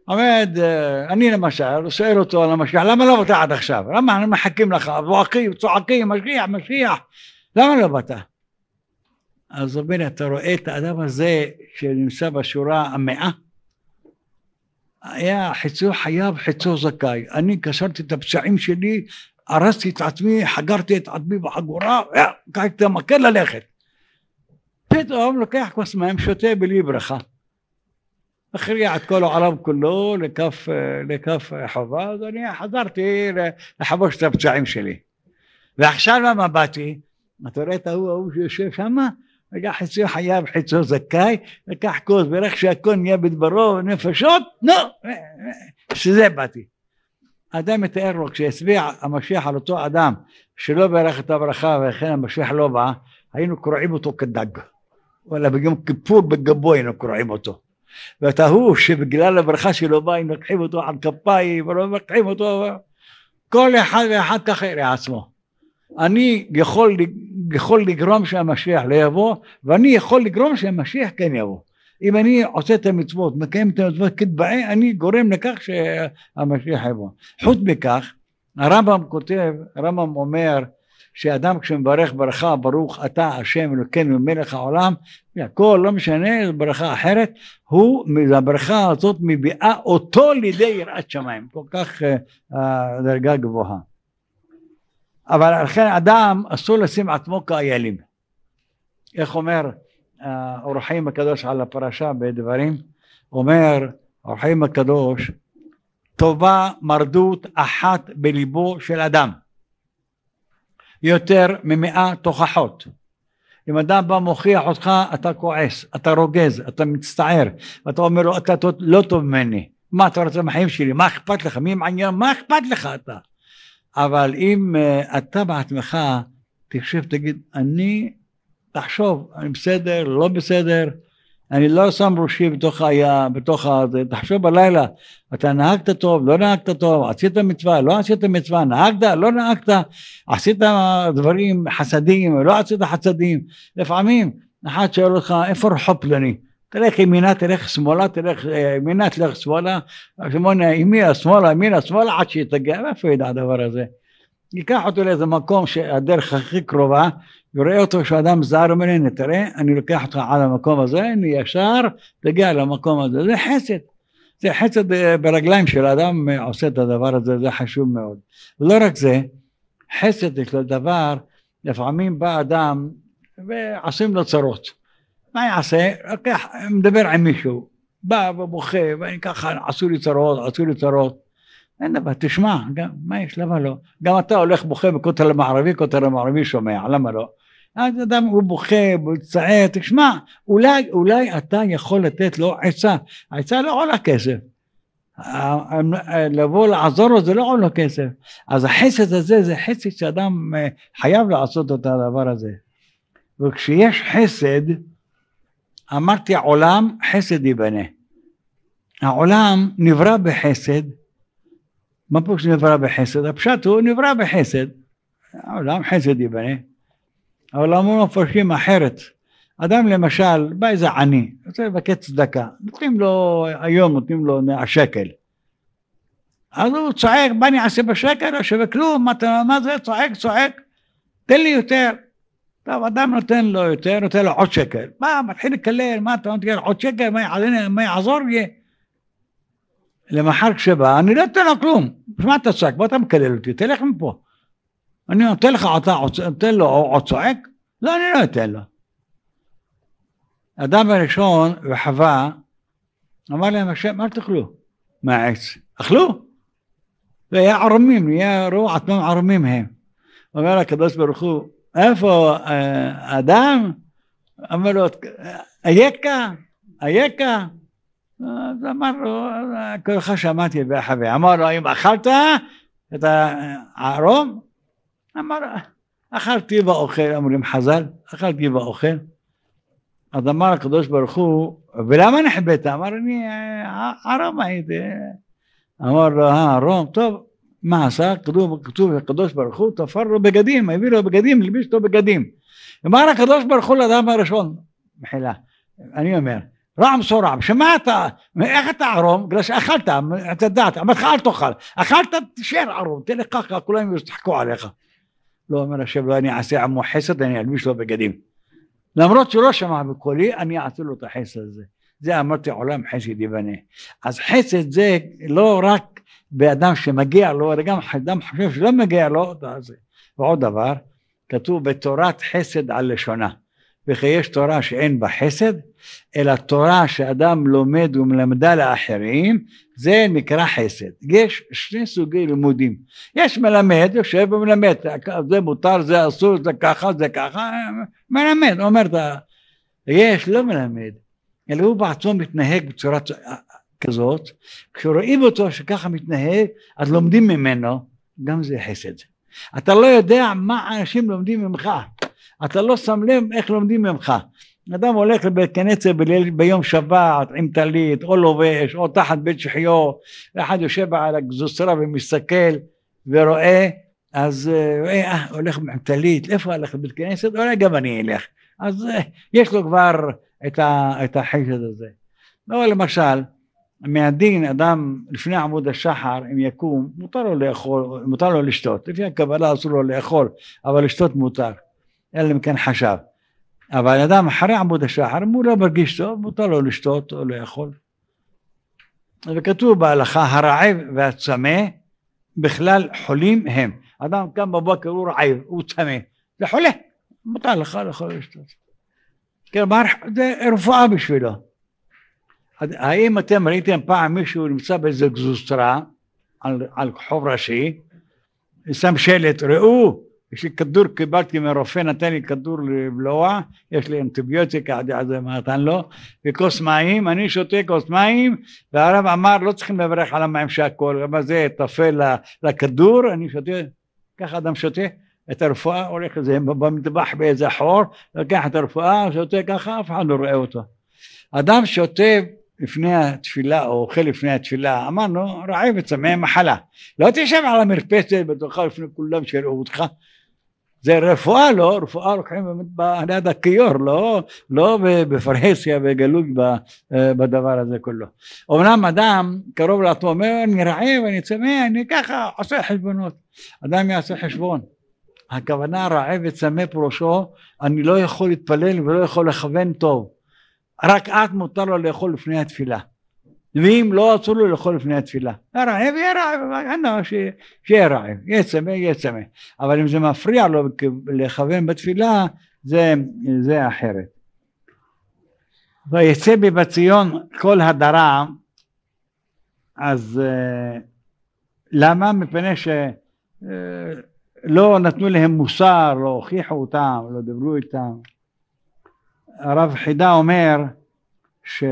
עומד, אה, אני למשל, שואל אותו על המשיח, למה לא באת עד עכשיו? למה אנחנו מחכים לך, זועקים, צועקים, משיח, משיח, למה לא באת? אז רבינו, אתה רואה את האדם הזה שנמצא בשורה המאה? היה חצו חייב, חצו זכאי. אני קשרתי את הפשעים שלי, הרסתי את עצמי, חגרתי את עצמי בחגורה, אה, קחתי את המקל ללכת. פתאום לוקח כוס מים, שותה בלי ברכה. הכריע את כל העולם כולו לכף, לכף חובה, אז אני חזרתי לחבוש את הפצעים שלי. ועכשיו למה באתי? אתה רואה את ההוא ההוא שיושב שמה? לקח חצי חייו, חצו זכאי, לקח כוס, ברך שהכל נהיה בדברו ונפשות, נו, שזה באתי. אדם מתאר לו, כשהצביע המשיח על אותו אדם שלא בירך את הברכה ולכן המשיח לא בא, היינו קורעים אותו כדג. וואלה, ביום כיפור בגבו היינו קורעים אותו. ואתה הוא שבגלל הברכה שלו בא אם לוקחים אותו על כפיים ולא לוקחים אותו כל אחד ואחד ככה יראה עצמו אני יכול, יכול לגרום שהמשיח לא יבוא ואני יכול לגרום שהמשיח כן יבוא אם אני עושה את המצוות מקיים את המצוות כתבעי אני גורם לכך שהמשיח יבוא חוץ מכך הרמב"ם כותב הרמב"ם אומר שאדם כשמברך ברכה ברוך אתה השם אלוקינו מלך העולם הכל לא משנה זו ברכה אחרת הוא הברכה הזאת מביאה אותו לידי יראת שמיים כל כך אה, דרגה גבוהה אבל לכן אדם אסור לשים עצמו כאיילים איך אומר אורחים אה, האורחים הקדוש על הפרשה בדברים אומר אורחים הקדוש טובה מרדות אחת בליבו של אדם יותר ממאה תוכחות. אם אדם בא מוכיח אותך אתה כועס, אתה רוגז, אתה מצטער, ואתה אומר לו אתה לא טוב ממני, מה אתה רוצה מהחיים שלי, מה אכפת לך, מי מעניין, מה אכפת לך אתה? אבל אם אה, אתה בעצמך תחשב, תגיד, אני, תחשוב, אני בסדר, לא בסדר, אני לא שם ראשי בתוך הים, בתוך ה... תחשוב בלילה, אתה נהגת טוב, לא נהגת טוב, עשית מצווה, לא עשית מצווה, נהגת, לא נהגת, עשית דברים חסדים, לא עשית חסדים. לפעמים אחד שואל אותך, איפה רחופלני? תלך ימינה, תלך שמאלה, תלך אה, ימינה, תלך שמאלה, שמונה ימינה, שמאלה, ימינה, שמאלה, עד שיתגע, איפה ידע הדבר הזה? ייקח אותו לאיזה מקום שהדרך הכי קרובה, ורואה אותו שאדם זר, אומר הנה תראה, אני לוקח אותך על המקום הזה, אני ישר, תגיע למקום הזה, זה חסד. זה חסד אה, ברגליים של אדם אה, עושה את הדבר הזה, זה חשוב מאוד. ולא רק זה, חסד יש לו דבר, לפעמים בא אדם ועושים לו צרות. מה יעשה? לוקח, מדבר עם מישהו, בא ובוכה, ואני ככה, עשו לי צרות, עשו לי צרות. אין דבר, תשמע, גם, מה יש, למה לא? גם אתה הולך בוכה בכותל המערבי, כותל המערבי שומע, למה לא? אז אדם הוא בוכה, הוא מצטער, תשמע, אולי, אולי אתה יכול לתת לו עצה, העצה לא עולה כסף. לבוא לעזור לו זה לא עולה כסף. אז החסד הזה זה חסד שאדם אה, חייב לעשות את הדבר הזה. וכשיש חסד, אמרתי עולם חסד ייבנה. העולם נברא בחסד מה פה נברא בחסד? הפשט הוא נברא בחסד, העולם חסד ייבנה, העולם הוא מפרשים אחרת. אדם למשל, בא איזה עני, רוצה לבקש צדקה, נותנים לו, היום נותנים לו שקל. אז הוא צועק, מה אני אעשה בשקל? לא שווה כלום, מה, מה זה? צועק, צועק, תן לי יותר. טוב, אדם נותן לו יותר, נותן לו עוד שקל. מה, מתחיל לקלל, מה אתה נותן לו עוד שקל, מה, מה יעזור לי? למחר כשבא, אני לא אתן לו כלום. מה אתה צועק? בוא אתה מקלל אותי, תלך מפה. אני נותן לך, אתה נותן לו או צועק? לא, אני לא אתן לו. אדם הראשון וחווה, אמר להם השם, אל תאכלו מהעץ. אכלו. והיה ערומים, נהיה רוח, ערומים הם. אומר הקדוש ברוך הוא, איפה אה, אדם? אמר לו, אייכה? אייכה? אז אמר לו, כולך שמעתי בהחווה. אמר לו, האם אכלת את הערום? אמר, אכלתי באוכל, אומרים חז"ל, אכלתי באוכל. אז אמר הקדוש ברוך הוא, ולמה נחבאת? אמר, אני ערום הייתי. אמר לו, אה, ערום, טוב, מה עשה? כתוב, כתוב הקדוש ברוך הוא, תפר לו בגדים, הביא לו בגדים, לביש אותו בגדים. אמר הקדוש ברוך הוא לאדם הראשון, מחילה, אני אומר, רעם סורם, שמעת, איך אתה ערום? בגלל שאכלת, אתה יודע, אמרתי לך אל תאכל, אכלת תשאר ערום, תן לך ככה, כולם יצחקו עליך. לא אומר השם, לא אני אעשה עמו חסד, אני אלביש לו בגדים. למרות שהוא לא שמע בקולי, אני אעשה לו את החסד הזה. זה אמרתי עולם חסד יבנה. אז חסד זה לא רק באדם שמגיע לו, אלא גם אדם חושב שלא מגיע לו, ועוד דבר, כתוב בתורת חסד על לשונה. וכי יש תורה שאין בה חסד, אלא תורה שאדם לומד ומלמדה לאחרים, זה נקרא חסד. יש שני סוגי לימודים. יש מלמד, יושב ומלמד, זה מותר, זה אסור, זה ככה, זה ככה, מלמד, אומר, יש, לא מלמד, אלא הוא בעצמו מתנהג בצורה כזאת, כשרואים אותו שככה מתנהג, אז לומדים ממנו, גם זה חסד. אתה לא יודע מה אנשים לומדים ממך. אתה לא שם לב איך לומדים ממך. אדם הולך לבית כנצר ביום שבת עם טלית, או לובש, או תחת בית שחיו, אחד יושב על הגזוסרה ומסתכל ורואה, אז אה, אה, אה הולך עם טלית, איפה הלך לבית כנסת? אולי גם אני אלך. אז אה, יש לו כבר את, ה, את החשד הזה. לא, למשל, מהדין אדם לפני עמוד השחר, אם יקום, מותר לו לאכול, מותר לו לשתות. לפי הקבלה אסור לו לאכול, אבל לשתות מותר. אלא אם כן חשב. אבל אדם אחרי עמוד השחר, אם הוא לא מרגיש טוב, מותר לו לשתות או לאכול. וכתוב בהלכה, הרעב והצמא בכלל חולים הם. אדם קם בבוקר, הוא רעב, הוא צמא, זה חולה, מותר לך לאכול לשתות. כלומר, כן, זה רפואה בשבילו. האם אתם ראיתם פעם מישהו נמצא באיזה גזוסטרה על, על חוב ראשי, שם שלט, ראו, יש לי כדור, קיבלתי מרופא, נתן לי כדור לבלוע, יש לי אנטיביוטיקה, עד אז מה נתן לו, וכוס מים, אני שותה כוס מים, והרב אמר, לא צריכים לברך על המים שהכול, גם זה טפל לכדור, אני שותה, ככה אדם שותה את הרפואה, הולך איזה במטבח באיזה חור, לוקח את הרפואה, שותה ככה, אף אחד לא רואה אותו. אדם שותה לפני התפילה או אוכל לפני התפילה אמרנו רעב וצמא מחלה לא תשב על המרפסת בתוכה לפני כולם שיראו אותך זה רפואה לא, רפואה לוקחים באמת ליד הכיור, לא, לא בפרהסיה וגלוי אה, בדבר הזה כולו. אמנם אדם קרוב לעצמו אומר אני רעב, אני צמא, אני ככה עושה חשבונות. אדם יעשה חשבון. הכוונה רעב וצמא פרושו, אני לא יכול להתפלל ולא יכול לכוון טוב. רק את מותר לו לאכול לפני התפילה. ואם לא אסור לו לאכול לפני התפילה. הרעב יהיה רעב, שיהיה רעב, יהיה צמא, יהיה צמא. אבל אם זה מפריע לו לכוון בתפילה, זה, זה אחרת. ויצא בבת ציון כל הדרה, אז אה, למה? מפני שלא אה, נתנו להם מוסר, לא הוכיחו אותם, לא דיברו איתם. הרב חידה אומר ש...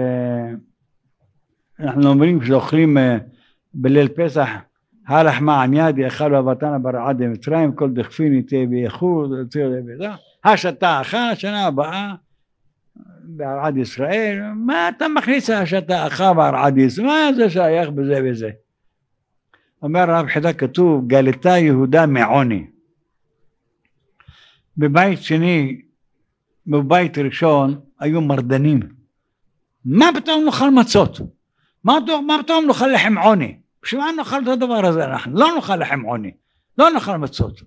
אנחנו אומרים שאוכלים בליל פסח הלך הרחמה עניאדי אכל ובתנה ברעה דמצרים כל דכפיני תהיה באיחור השתה אחת שנה הבאה בערעד ישראל מה אתה מכניס השתה אחת בערעד ישראל מה זה שייך בזה וזה אומר הרב חידה כתוב גלתה יהודה מעוני בבית שני בבית ראשון היו מרדנים מה פתאום נאכל מצות מה פתאום נאכל לחם עוני? בשביל מה נאכל את הדבר הזה אנחנו? לא נאכל לחם עוני, לא נאכל מצות.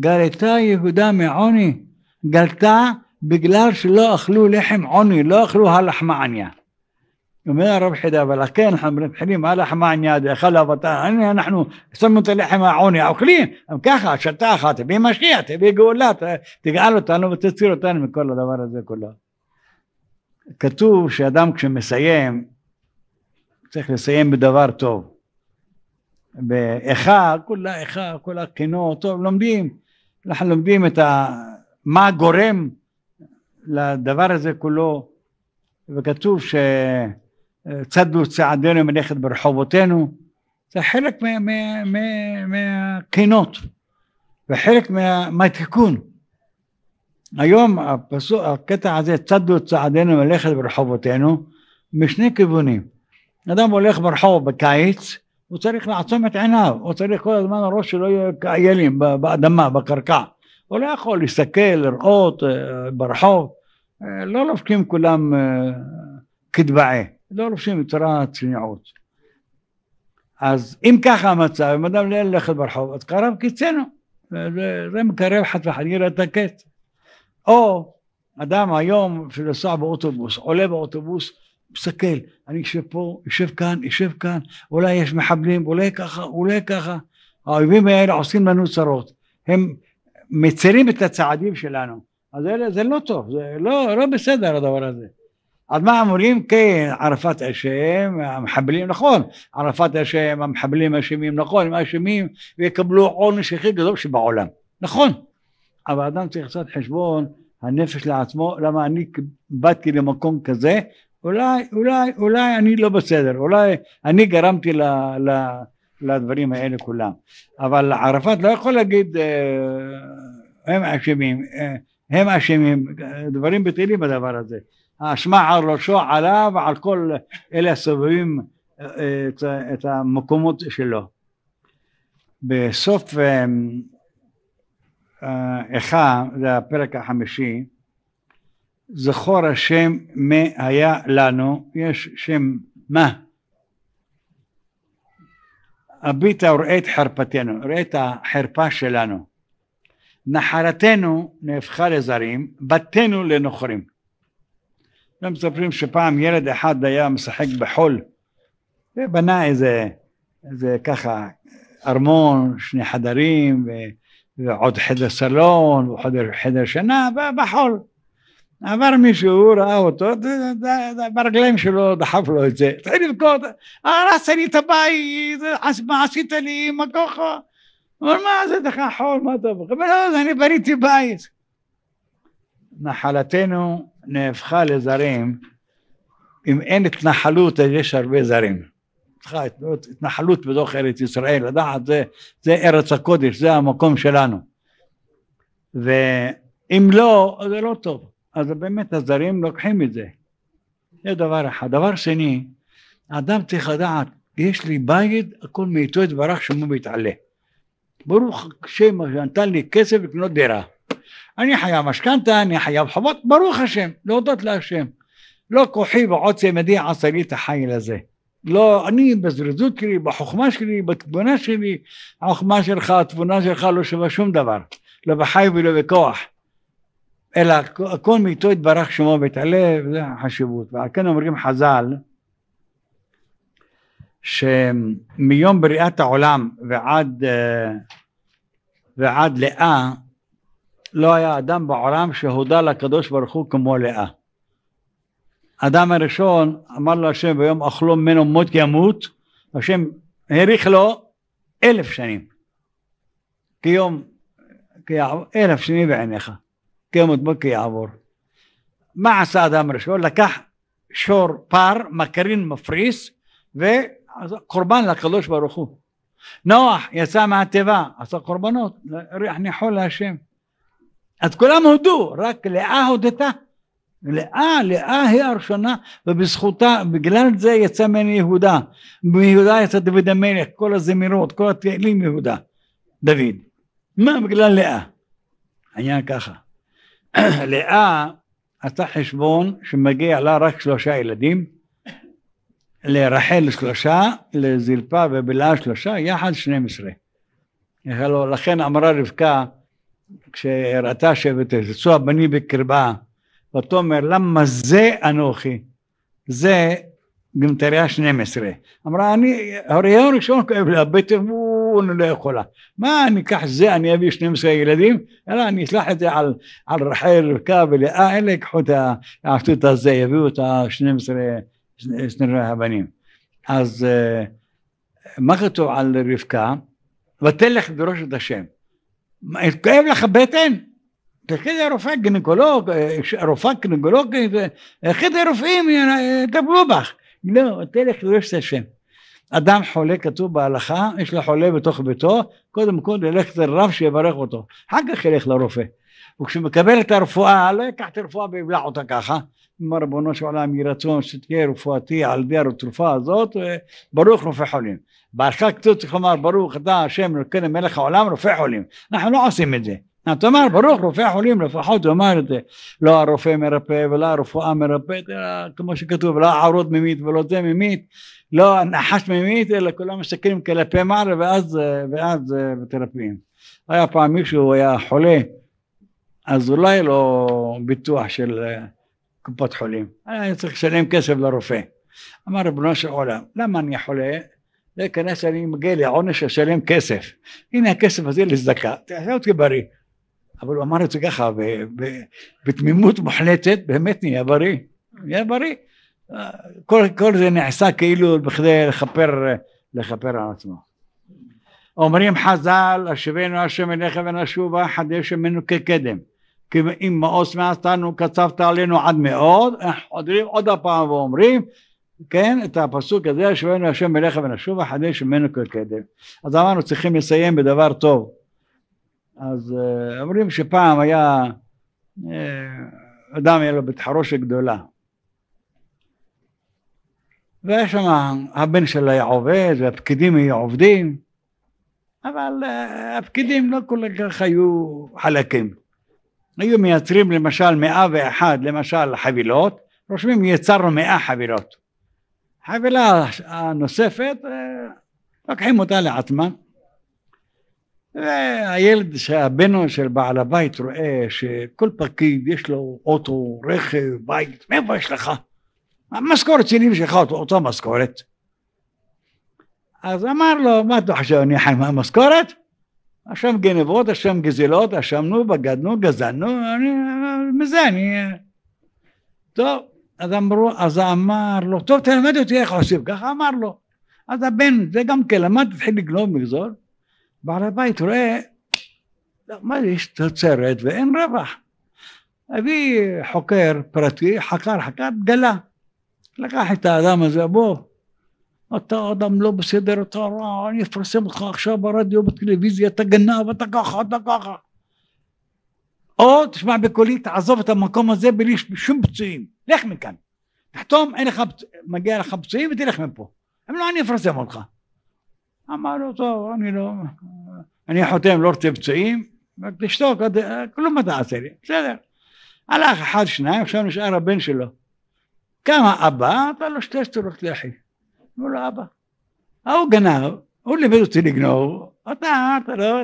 גלתה יהודה מעוני, גלתה בגלל שלא אכלו לחם עוני, לא אכלו הלחמניה. אומר הרב חידה, אבל כן, אנחנו מתחילים הלחמניה, דאכל אבטה, אנחנו שמים את הלחם העוני, אוכלים, אבל ככה, שתה אחת, תביא משיח, תביא גאולה, תגאל אותנו ותציל אותנו מכל הדבר הזה כולו. כתוב שאדם כשמסיים, צריך לסיים בדבר טוב. באיכה, כולה איכה, כולה כנו, טוב, לומדים, אנחנו לומדים את ה... מה גורם לדבר הזה כולו, וכתוב שצדו צעדינו מלכת ברחובותינו, זה חלק מהכנות וחלק מה, מהתיקון. היום הפסוק, הקטע הזה, צדו צעדינו ללכת ברחובותינו, משני כיוונים. אדם הולך ברחוב בקיץ, הוא צריך לעצום את עיניו, הוא צריך כל הזמן הראש שלו יהיה כאיילים באדמה, בקרקע. הוא לא יכול להסתכל, לראות אה, ברחוב. אה, לא לובשים כולם אה, כדבעי, לא לובשים בצורה צניעות. אז אם ככה המצב, אם אדם לא ילך ברחוב, אז קרב קיצנו. זה, זה מקרב חד וחלילה את הקץ. או אדם היום שנוסע באוטובוס, עולה באוטובוס, מסתכל, אני יושב פה, יושב כאן, יושב כאן, אולי יש מחבלים, אולי ככה, אולי ככה. האויבים האלה עושים לנו צרות. הם מצרים את הצעדים שלנו. אז זה, זה לא טוב, זה לא, לא בסדר הדבר הזה. אז מה אומרים? כן, ערפאת אשם, המחבלים, נכון, ערפאת אשם, המחבלים אשמים, נכון, הם אשמים, ויקבלו עונש הכי גדול שבעולם, נכון. אבל אדם צריך לעשות חשבון הנפש לעצמו, למה אני באתי למקום כזה, אולי, אולי, אולי אני לא בסדר, אולי אני גרמתי ל, ל, לדברים האלה כולם. אבל ערפאת לא יכול להגיד אה, הם אשמים, אה, הם אשמים, דברים בטלים בדבר הזה. האשמה על ראשו עליו על כל אלה הסובבים אה, את, את המקומות שלו. בסוף אה, איכה, זה הפרק החמישי, זכור השם מה היה לנו, יש שם מה. הביטה וראה את חרפתנו, ראה את החרפה שלנו. נחלתנו נהפכה לזרים, בתינו לנוכרים. הם לא מספרים שפעם ילד אחד היה משחק בחול ובנה איזה, איזה ככה ארמון, שני חדרים ועוד חדר סלון וחדר חדר שינה בחול. עבר מישהו, ראה אותו, ברגליים שלו דחף לו את זה, התחיל לבכות, הרסת לי את הבית, מה עשית לי, מה ככה? אבל מה זה לך חול, מה אתה בוכה? ולא, אני בניתי בית. נחלתנו נהפכה לזרים, אם אין התנחלות אז יש הרבה זרים. צריכה התנחלות בתוך ארץ ישראל, לדעת זה, זה ארץ הקודש, זה המקום שלנו. ואם לא, זה לא טוב. אז באמת הזרים לוקחים את זה. זה דבר אחד. דבר שני, אדם צריך לדעת, יש לי בית, הכל מאיתו יתברך שמו ויתעלה. ברוך השם נתן לי כסף לקנות דירה. אני חייב משכנתה, אני חייב חובות, ברוך השם, להודות להשם. לא כוחי ועוצם ידי עשה לי את החיל הזה. לא, אני בזריזות שלי, בחוכמה שלי, בתבונה שלי, החוכמה שלך, התבונה שלך לא שווה שום דבר, לא בחי ולא בכוח, אלא הכל מאיתו יתברך שמו ויתעלה, וזה החשיבות. ועל כן אומרים חז"ל, שמיום בריאת העולם ועד, אה, ועד לאה, לא היה אדם בעולם שהודה לקדוש ברוך הוא כמו לאה. האדם הראשון אמר לו השם ביום אכלו ממנו מות ימות, השם האריך לו אלף שנים. כיום, כיעבור, אלף שנים בעיניך, כיום אדמו כיעבור. מה עשה האדם הראשון? לקח שור פר, מקרין מפריס, וקורבן לקדוש ברוך הוא. נוח יצא מהתיבה, עשה קורבנות, ריח ניחול להשם. אז כולם הודו, רק לאה הודתה. לאה, לאה היא הראשונה ובזכותה, בגלל זה יצא ממני יהודה. מיהודה יצא דוד המלך, כל הזמירות, כל התהילים יהודה, דוד. מה בגלל לאה? העניין ככה. לאה עשתה חשבון שמגיע לה רק שלושה ילדים, לרחל שלושה, לזלפה ובלעה שלושה, יחד עשרה. לכן אמרה רבקה, כשהראתה יצאו הבנים בקרבה ואתה אומר למה זה אנוכי? זה גמטריה 12. אמרה אני, ההיריון הראשון כואב לה, בטן הוא לא יכולה. מה אני אקח זה, אני אביא 12 ילדים? אלא אני אשלח את זה על, על רחל, רבקה ולאה, אלה יקחו את ה... הזה, יביאו את ה-12 הבנים. אז אה, מה כתוב על רבקה? ותלך בראש את השם. כואב לך בטן? תפקיד הרופאה גינקולוג, רופאה גינקולוגית, אחד לרופאים, יטפלו בך. לא, תלך ויש את השם. אדם חולה, כתוב בהלכה, יש לו חולה בתוך ביתו, קודם כל ילך לרב שיברך אותו, אחר כך ילך לרופא. וכשמקבל את הרפואה, לא יקח את הרפואה ויבלע אותה ככה. אמר ריבונו של עולם, יהי רצון שתהיה רפואתי על ידי התרופה הזאת, אה, ברוך רופא חולים. בהלכה כתוב צריך לומר, ברוך אתה השם, אלוקינו מלך העולם, רופא חולים. אנחנו לא עושים את זה. אתה אומר ברוך רופא החולים לפחות הוא אמר את זה לא הרופא מרפא ולא הרפואה מרפאת אלא כמו שכתוב לא הערות ממית ולא זה ממית לא הנחש ממית אלא כולם מסתכלים כלפי מעלה ואז ואז מתרפאים אה, היה פעם מישהו היה חולה אז אולי לא ביטוח של אה, קופת חולים היה צריך לשלם כסף לרופא אמר ריבונו של עולם למה אני חולה זה כנראה שאני מגיע לעונש לשלם כסף הנה הכסף הזה לצדקה תעשה אותי בריא אבל הוא אמר את זה ככה בתמימות מוחלטת באמת נהיה בריא נהיה בריא כל, כל זה נעשה כאילו בכדי לכפר לכפר על עצמו אומרים חז"ל אשבנו השם אליך ונשובה חדש ממנו כקדם כי אם מאוס מעשתנו קצבת עלינו עד מאוד אנחנו חודרים עוד הפעם ואומרים כן, את הפסוק הזה, שבנו השם אליך ונשובה חדש ממנו כקדם. אז אמרנו צריכים לסיים בדבר טוב. אז אה, אומרים שפעם היה אה, אדם היה לו בית חרושת גדולה והיה שם הבן שלה היה עובד והפקידים היו עובדים אבל אה, הפקידים לא כל כך היו חלקים היו מייצרים למשל מאה ואחד למשל חבילות רושמים יצרנו מאה חבילות חבילה הנוספת לוקחים אותה לעצמם והילד, שהבן של בעל הבית רואה שכל פקיד יש לו אוטו, רכב, בית, מאיפה יש לך? המשכורת שלי ושלך אותה משכורת. אז אמר לו, מה אתה חושב, אני חי מהמשכורת? אשם גנבות, אשם גזלות, אשמנו, בגדנו, גזלנו, אני, מזה אני... אה. טוב, אז אמרו, אז אמר לו, טוב, תלמד אותי איך עושים, ככה אמר לו. אז הבן, זה גם כן, למד, התחיל לגנוב מגזול, בעל הבית רואה, לא, מה זה, יש תוצרת ואין רווח. הביא חוקר פרטי, חקר, חקר, גלה. לקח את האדם הזה, בוא, אתה אדם לא בסדר, אתה רע, אני אפרסם אותך עכשיו ברדיו, בטלוויזיה, אתה גנב, אתה ככה, אתה ככה. או תשמע בקולי, תעזוב את המקום הזה בלי שום פצועים, לך מכאן. תחתום, אין לך, מגיע לך פצועים ותלך מפה. אם לא, אני אפרסם אותך. אמר לו טוב אני לא אני חותם לא רוצה פצועים רק תשתוק כלום אתה עושה לי בסדר הלך אחד שניים עכשיו נשאר הבן שלו קם האבא אמר לו לא שתי סטורות לחי אמרו לו אבא ההוא גנב הוא לימד אותי לגנוב אתה אתה לא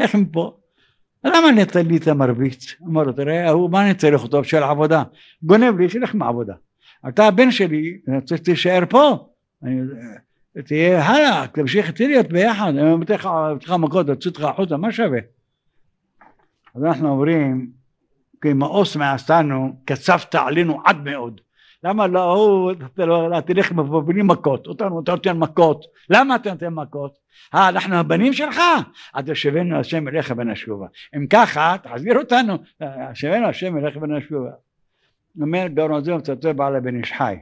איך אה, מפה למה נתן לי את המרביץ? אמר לו, תראה, ההוא, מה אני צריך אותו בשביל עבודה? גונב לי, שילך מעבודה. אתה הבן שלי, אני רוצה שתישאר פה. אני, תהיה הלאה, תמשיך איתי להיות ביחד, אם אני אתן לך מכות, תוציא אותך החוצה, מה שווה? אז אנחנו אומרים, כי מאוס מעשנו, קצבת עלינו עד מאוד. למה לא, הוא, לא, תלך עם הבנים מכות, אותנו אתה נותן לא מכות, למה אתה נותן מכות? אה, אנחנו הבנים שלך? אז השבנו השם אליך ונשובה. אם ככה, תחזיר אותנו, השבנו השם אליך ונשובה. אומר גאון עזוב, מצטט בעל הבן איש חי.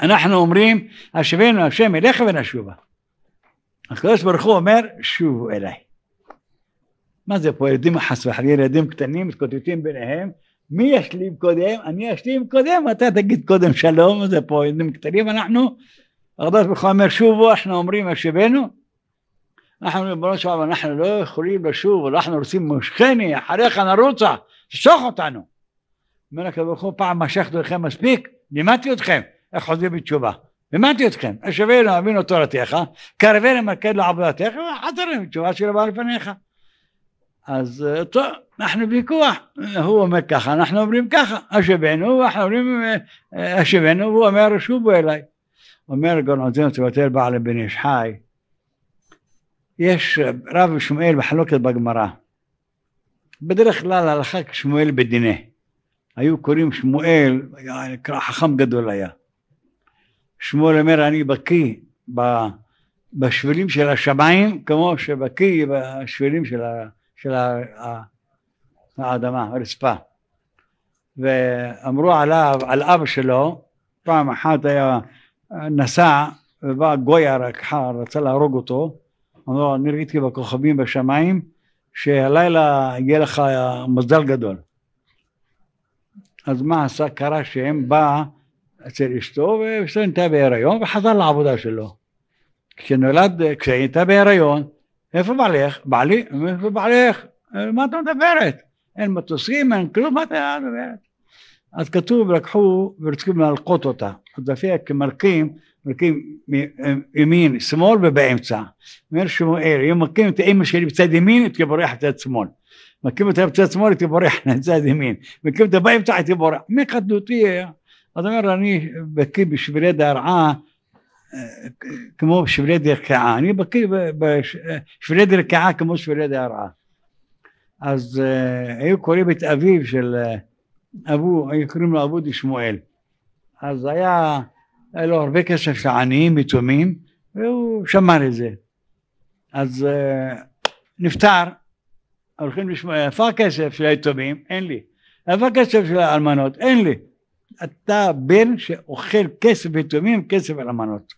אנחנו אומרים, השבנו השם אליך ונשובה. הקדוש ברוך הוא אומר, שובו אליי. מה זה פה, ילדים חס וחלילה, ילדים קטנים מתקוטטים ביניהם, מי ישלים קודם? אני אשלים קודם, אתה תגיד קודם שלום, זה פה ילדים קטנים, אנחנו, הקדוש ברוך הוא אומר, שובו, אנחנו אומרים, השבנו. אנחנו ריבונו של עולם, אנחנו לא יכולים לשוב, אנחנו רוצים מושכני, אחריך נרוצה, תשוך אותנו. אומר הקדוש ברוך הוא, פעם משכנו אתכם מספיק, לימדתי אתכם, איך חוזרים בתשובה. לימדתי אתכם, השווה אלוהים אבינו תורתך, קרבה למקד לעבודתך, וחזרים בתשובה של הבא לפניך. אז אה, טוב, אנחנו בוויכוח, הוא אומר ככה, אנחנו אומרים ככה, אשווינו, אנחנו אומרים אשווינו, אה, והוא אומר שובו אליי. אומר גון עוזנו תבטל בעל בן איש חי, יש אה, רב שמואל מחלוקת בגמרא. בדרך כלל הלכה שמואל בדיני. היו קוראים שמואל, היה נקרא חכם גדול היה. שמואל אומר אני בקיא בשבילים של השמיים כמו שבקיא בשבילים של, ה, של ה, ה, האדמה, הרצפה. ואמרו עליו, על אבא שלו, פעם אחת היה נסע ובא גויה רקחה, רצה להרוג אותו, אמרו אני ראיתי בכוכבים בשמיים שהלילה יהיה לך מזל גדול. אז מה עשה? קרה שהם באה אצל אשתו, ואשתו נהייתה בהיריון וחזר לעבודה שלו. כשנולד, כשהיא הייתה בהיריון, איפה בעלך? בעלי? איפה בעלך? מה את מדברת? אין מטוסים, אין כלום, מה את מדברת? אז כתוב לקחו ורצו להלקוט אותה, אז לפי כמרקים, מרקים ימין, שמאל ובאמצע. אומר שמואל, אם מכים את אימא שלי בצד ימין, היא תבורח בצד שמאל. מכים אותה בצד שמאל, היא תבורח בצד ימין. מכים אותה באמצע, היא תבורח. מי חדותי אז הוא אומר, אני בקיא בשבילי דהרעה כמו בשבילי דרכעה, אני בקיא בשבילי דרכעה כמו בשבילי דהרעה. אז uh, היו קוראים את אביו של uh, אבו, היו קוראים לו אבו דשמואל. אז היה, היה לו הרבה כסף של עניים יתומים, והוא שמר את זה. אז uh, נפטר, הולכים לשמואל, איפה הכסף של היתומים? אין לי. איפה הכסף של האלמנות? אין לי. אתה בן שאוכל כסף ותומים, כסף על המנות.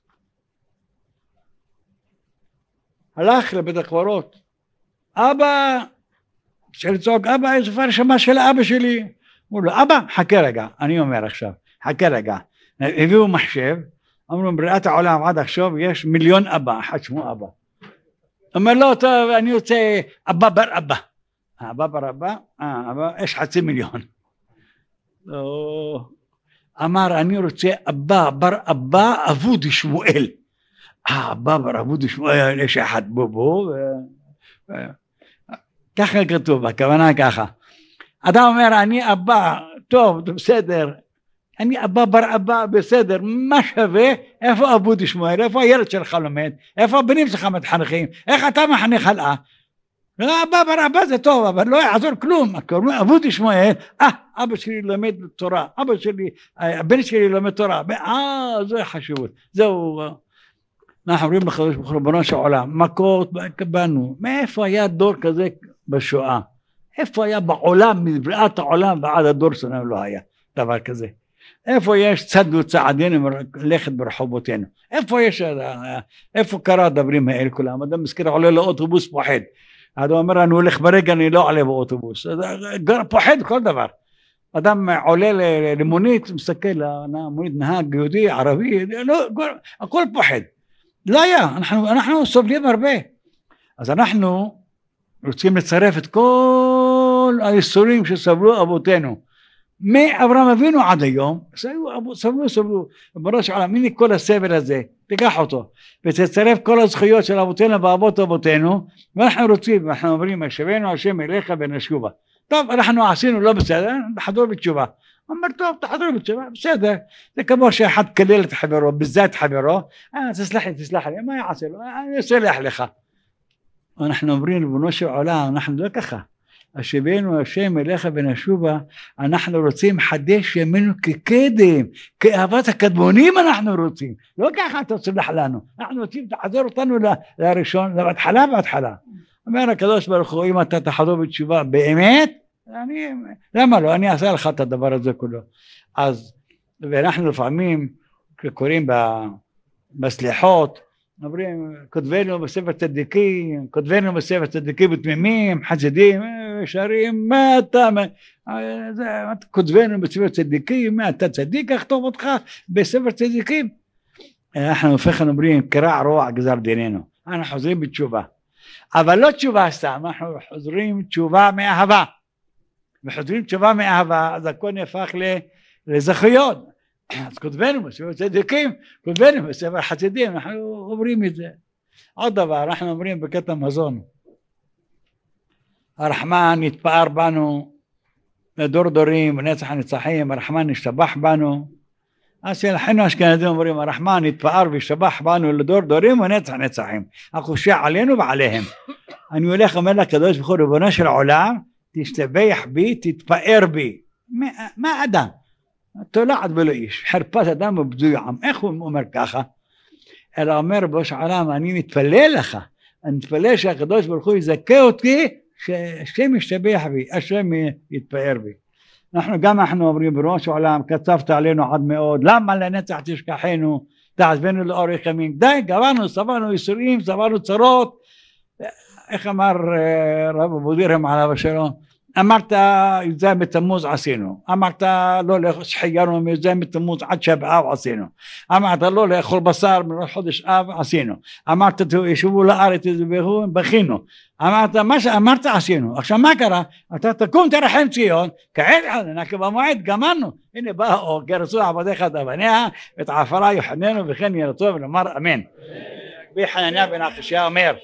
הלך לבית הקברות, אבא, צריך לצעוק, אבא, איזה פרשמה של אבא שלי. אמרו לו, אבא, חכה רגע, אני אומר עכשיו, חכה רגע. הביאו מחשב, אמרו, בריאת העולם עד עכשיו יש מיליון אבא, אחד שמו אבא. אומר, לא, טוב, אני רוצה אבא בר אבא. אבא בר אבא, אה, אבא, יש חצי מיליון. לא, אמר אני רוצה אבא בר אבא אבוד שמואל. אבא בר אבוד שמואל יש אחד בו בו. ככה כתוב הכוונה ככה. אדם אומר אני אבא טוב בסדר אני אבא בר אבא בסדר מה שווה איפה אבוד שמואל איפה הילד שלך לומד איפה הבנים שלך מתחנכים איך אתה מחנך הלאה אבא ברבא זה טוב, אבל לא יעזור כלום. אבותי שמואל, אה, אבא שלי לומד תורה, אבא שלי, הבן שלי לומד תורה. אה, זו חשיבות. זהו. אה. אנחנו אומרים לקדוש ברוך הוא, ריבונו של עולם, מכות קיבלנו. מאיפה היה דור כזה בשואה? איפה היה בעולם, מבריאת העולם ועד הדור שלנו לא היה דבר כזה. איפה יש צדו צעדינו לכת ברחובותינו? איפה יש, אה, אה, איפה קרה הדברים האלה כולם? אדם מזכיר עולה לאוטובוס פוחד. אז הוא אומר אני הולך ברגע אני לא עולה באוטובוס, אה, פוחד כל דבר. אדם עולה למונית, מסתכל, המונית אה, נהג יהודי, ערבי, לא, הכל פוחד. לא היה, אנחנו, אנחנו סובלים הרבה. אז אנחנו רוצים לצרף את כל הייסורים שסבלו אבותינו. מאברהם אבינו עד היום, סבלו, סבלו, ריבונו של עולם, הנה כל הסבל הזה. תיקח אותו, ותצרף כל הזכויות של אבותינו ואבות אבותינו, ואנחנו רוצים, אנחנו אומרים, השבנו השם אליך ונשובה. טוב, אנחנו עשינו לא בסדר, תחזור בתשובה. הוא אומר, טוב, תחזור בתשובה, בסדר. זה כמו שאחד קלל את חברו, את חברו, אה, תסלח לי, תסלח לי, מה יעשה לו? אני אסלח לך. אנחנו אומרים, ריבונו של עולם, אנחנו לא ככה. אשיבנו השם אליך ונשובה אנחנו רוצים חדש ימינו כקדם כאהבת הקדמונים אנחנו רוצים לא ככה אתה צולח לנו אנחנו רוצים תחזור אותנו לראשון להתחלה והתחלה אומר הקדוש ברוך הוא אם אתה תחזור בתשובה באמת אני למה לא אני אעשה לך את הדבר הזה כולו אז ואנחנו לפעמים קוראים בסליחות אומרים כותבנו בספר צדיקים כותבנו בספר צדיקים ותמימים חסידים שרים מה אתה, אה, כותבנו בספר צדיקים, מה אתה צדיק אכתוב אותך בספר צדיקים. אנחנו הופכים אומרים קרע רוע גזר דיננו, אנחנו חוזרים בתשובה. אבל לא תשובה סתם, אנחנו חוזרים תשובה מאהבה. וחוזרים תשובה מאהבה, אז הכל נהפך לזכויות. אז כותבנו בספר צדיקים, כותבנו בספר חסידים, אנחנו אומרים את זה. עוד דבר, אנחנו אומרים בקטע מזון. הרחמן יתפאר בנו לדור דורים ונצח הנצחים, הרחמן ישתבח בנו. אז כשאנחנו אשכנזים אומרים, הרחמן יתפאר וישתבח בנו לדור דורים ונצח נצחים. החושע עלינו ועליהם. אני הולך אומר לקדוש ברוך הוא, ריבונו של עולם, תשתבח בי, תתפאר בי. מה, אדם? תולעת בלא איש, חרפת אדם ובזויים. איך הוא אומר ככה? אלא אומר, ריבונו של עולם, אני מתפלל לך. אני מתפלל שהקדוש ברוך הוא יזכה אותי שהשם ישתבח בי, השם יתפאר בי. אנחנו גם אנחנו אומרים בראש העולם קצבת עלינו עד מאוד למה לנצח תשכחנו תעזבנו לאורך ימים די גמרנו סברנו ייסורים סברנו צרות איך אמר אה, רב אבודירם עליו השלום אמרת י"ז בתמוז עשינו, אמרת לא לאכול שחיינו מי"ז בתמוז עד שב אב עשינו, אמרת לא לאכול בשר מראש חודש אב עשינו, אמרת ישובו לארץ יזבחו בכינו, אמרת מה שאמרת עשינו, עכשיו מה קרה? אתה תקום תרחם ציון, כעת עלינו כבמועד גמרנו, הנה בא האור, גרסו עבדיך את אבניה, את עפרה יחננו וכן ירצו ונאמר אמן. רבי חנניה בן אחשיה אומר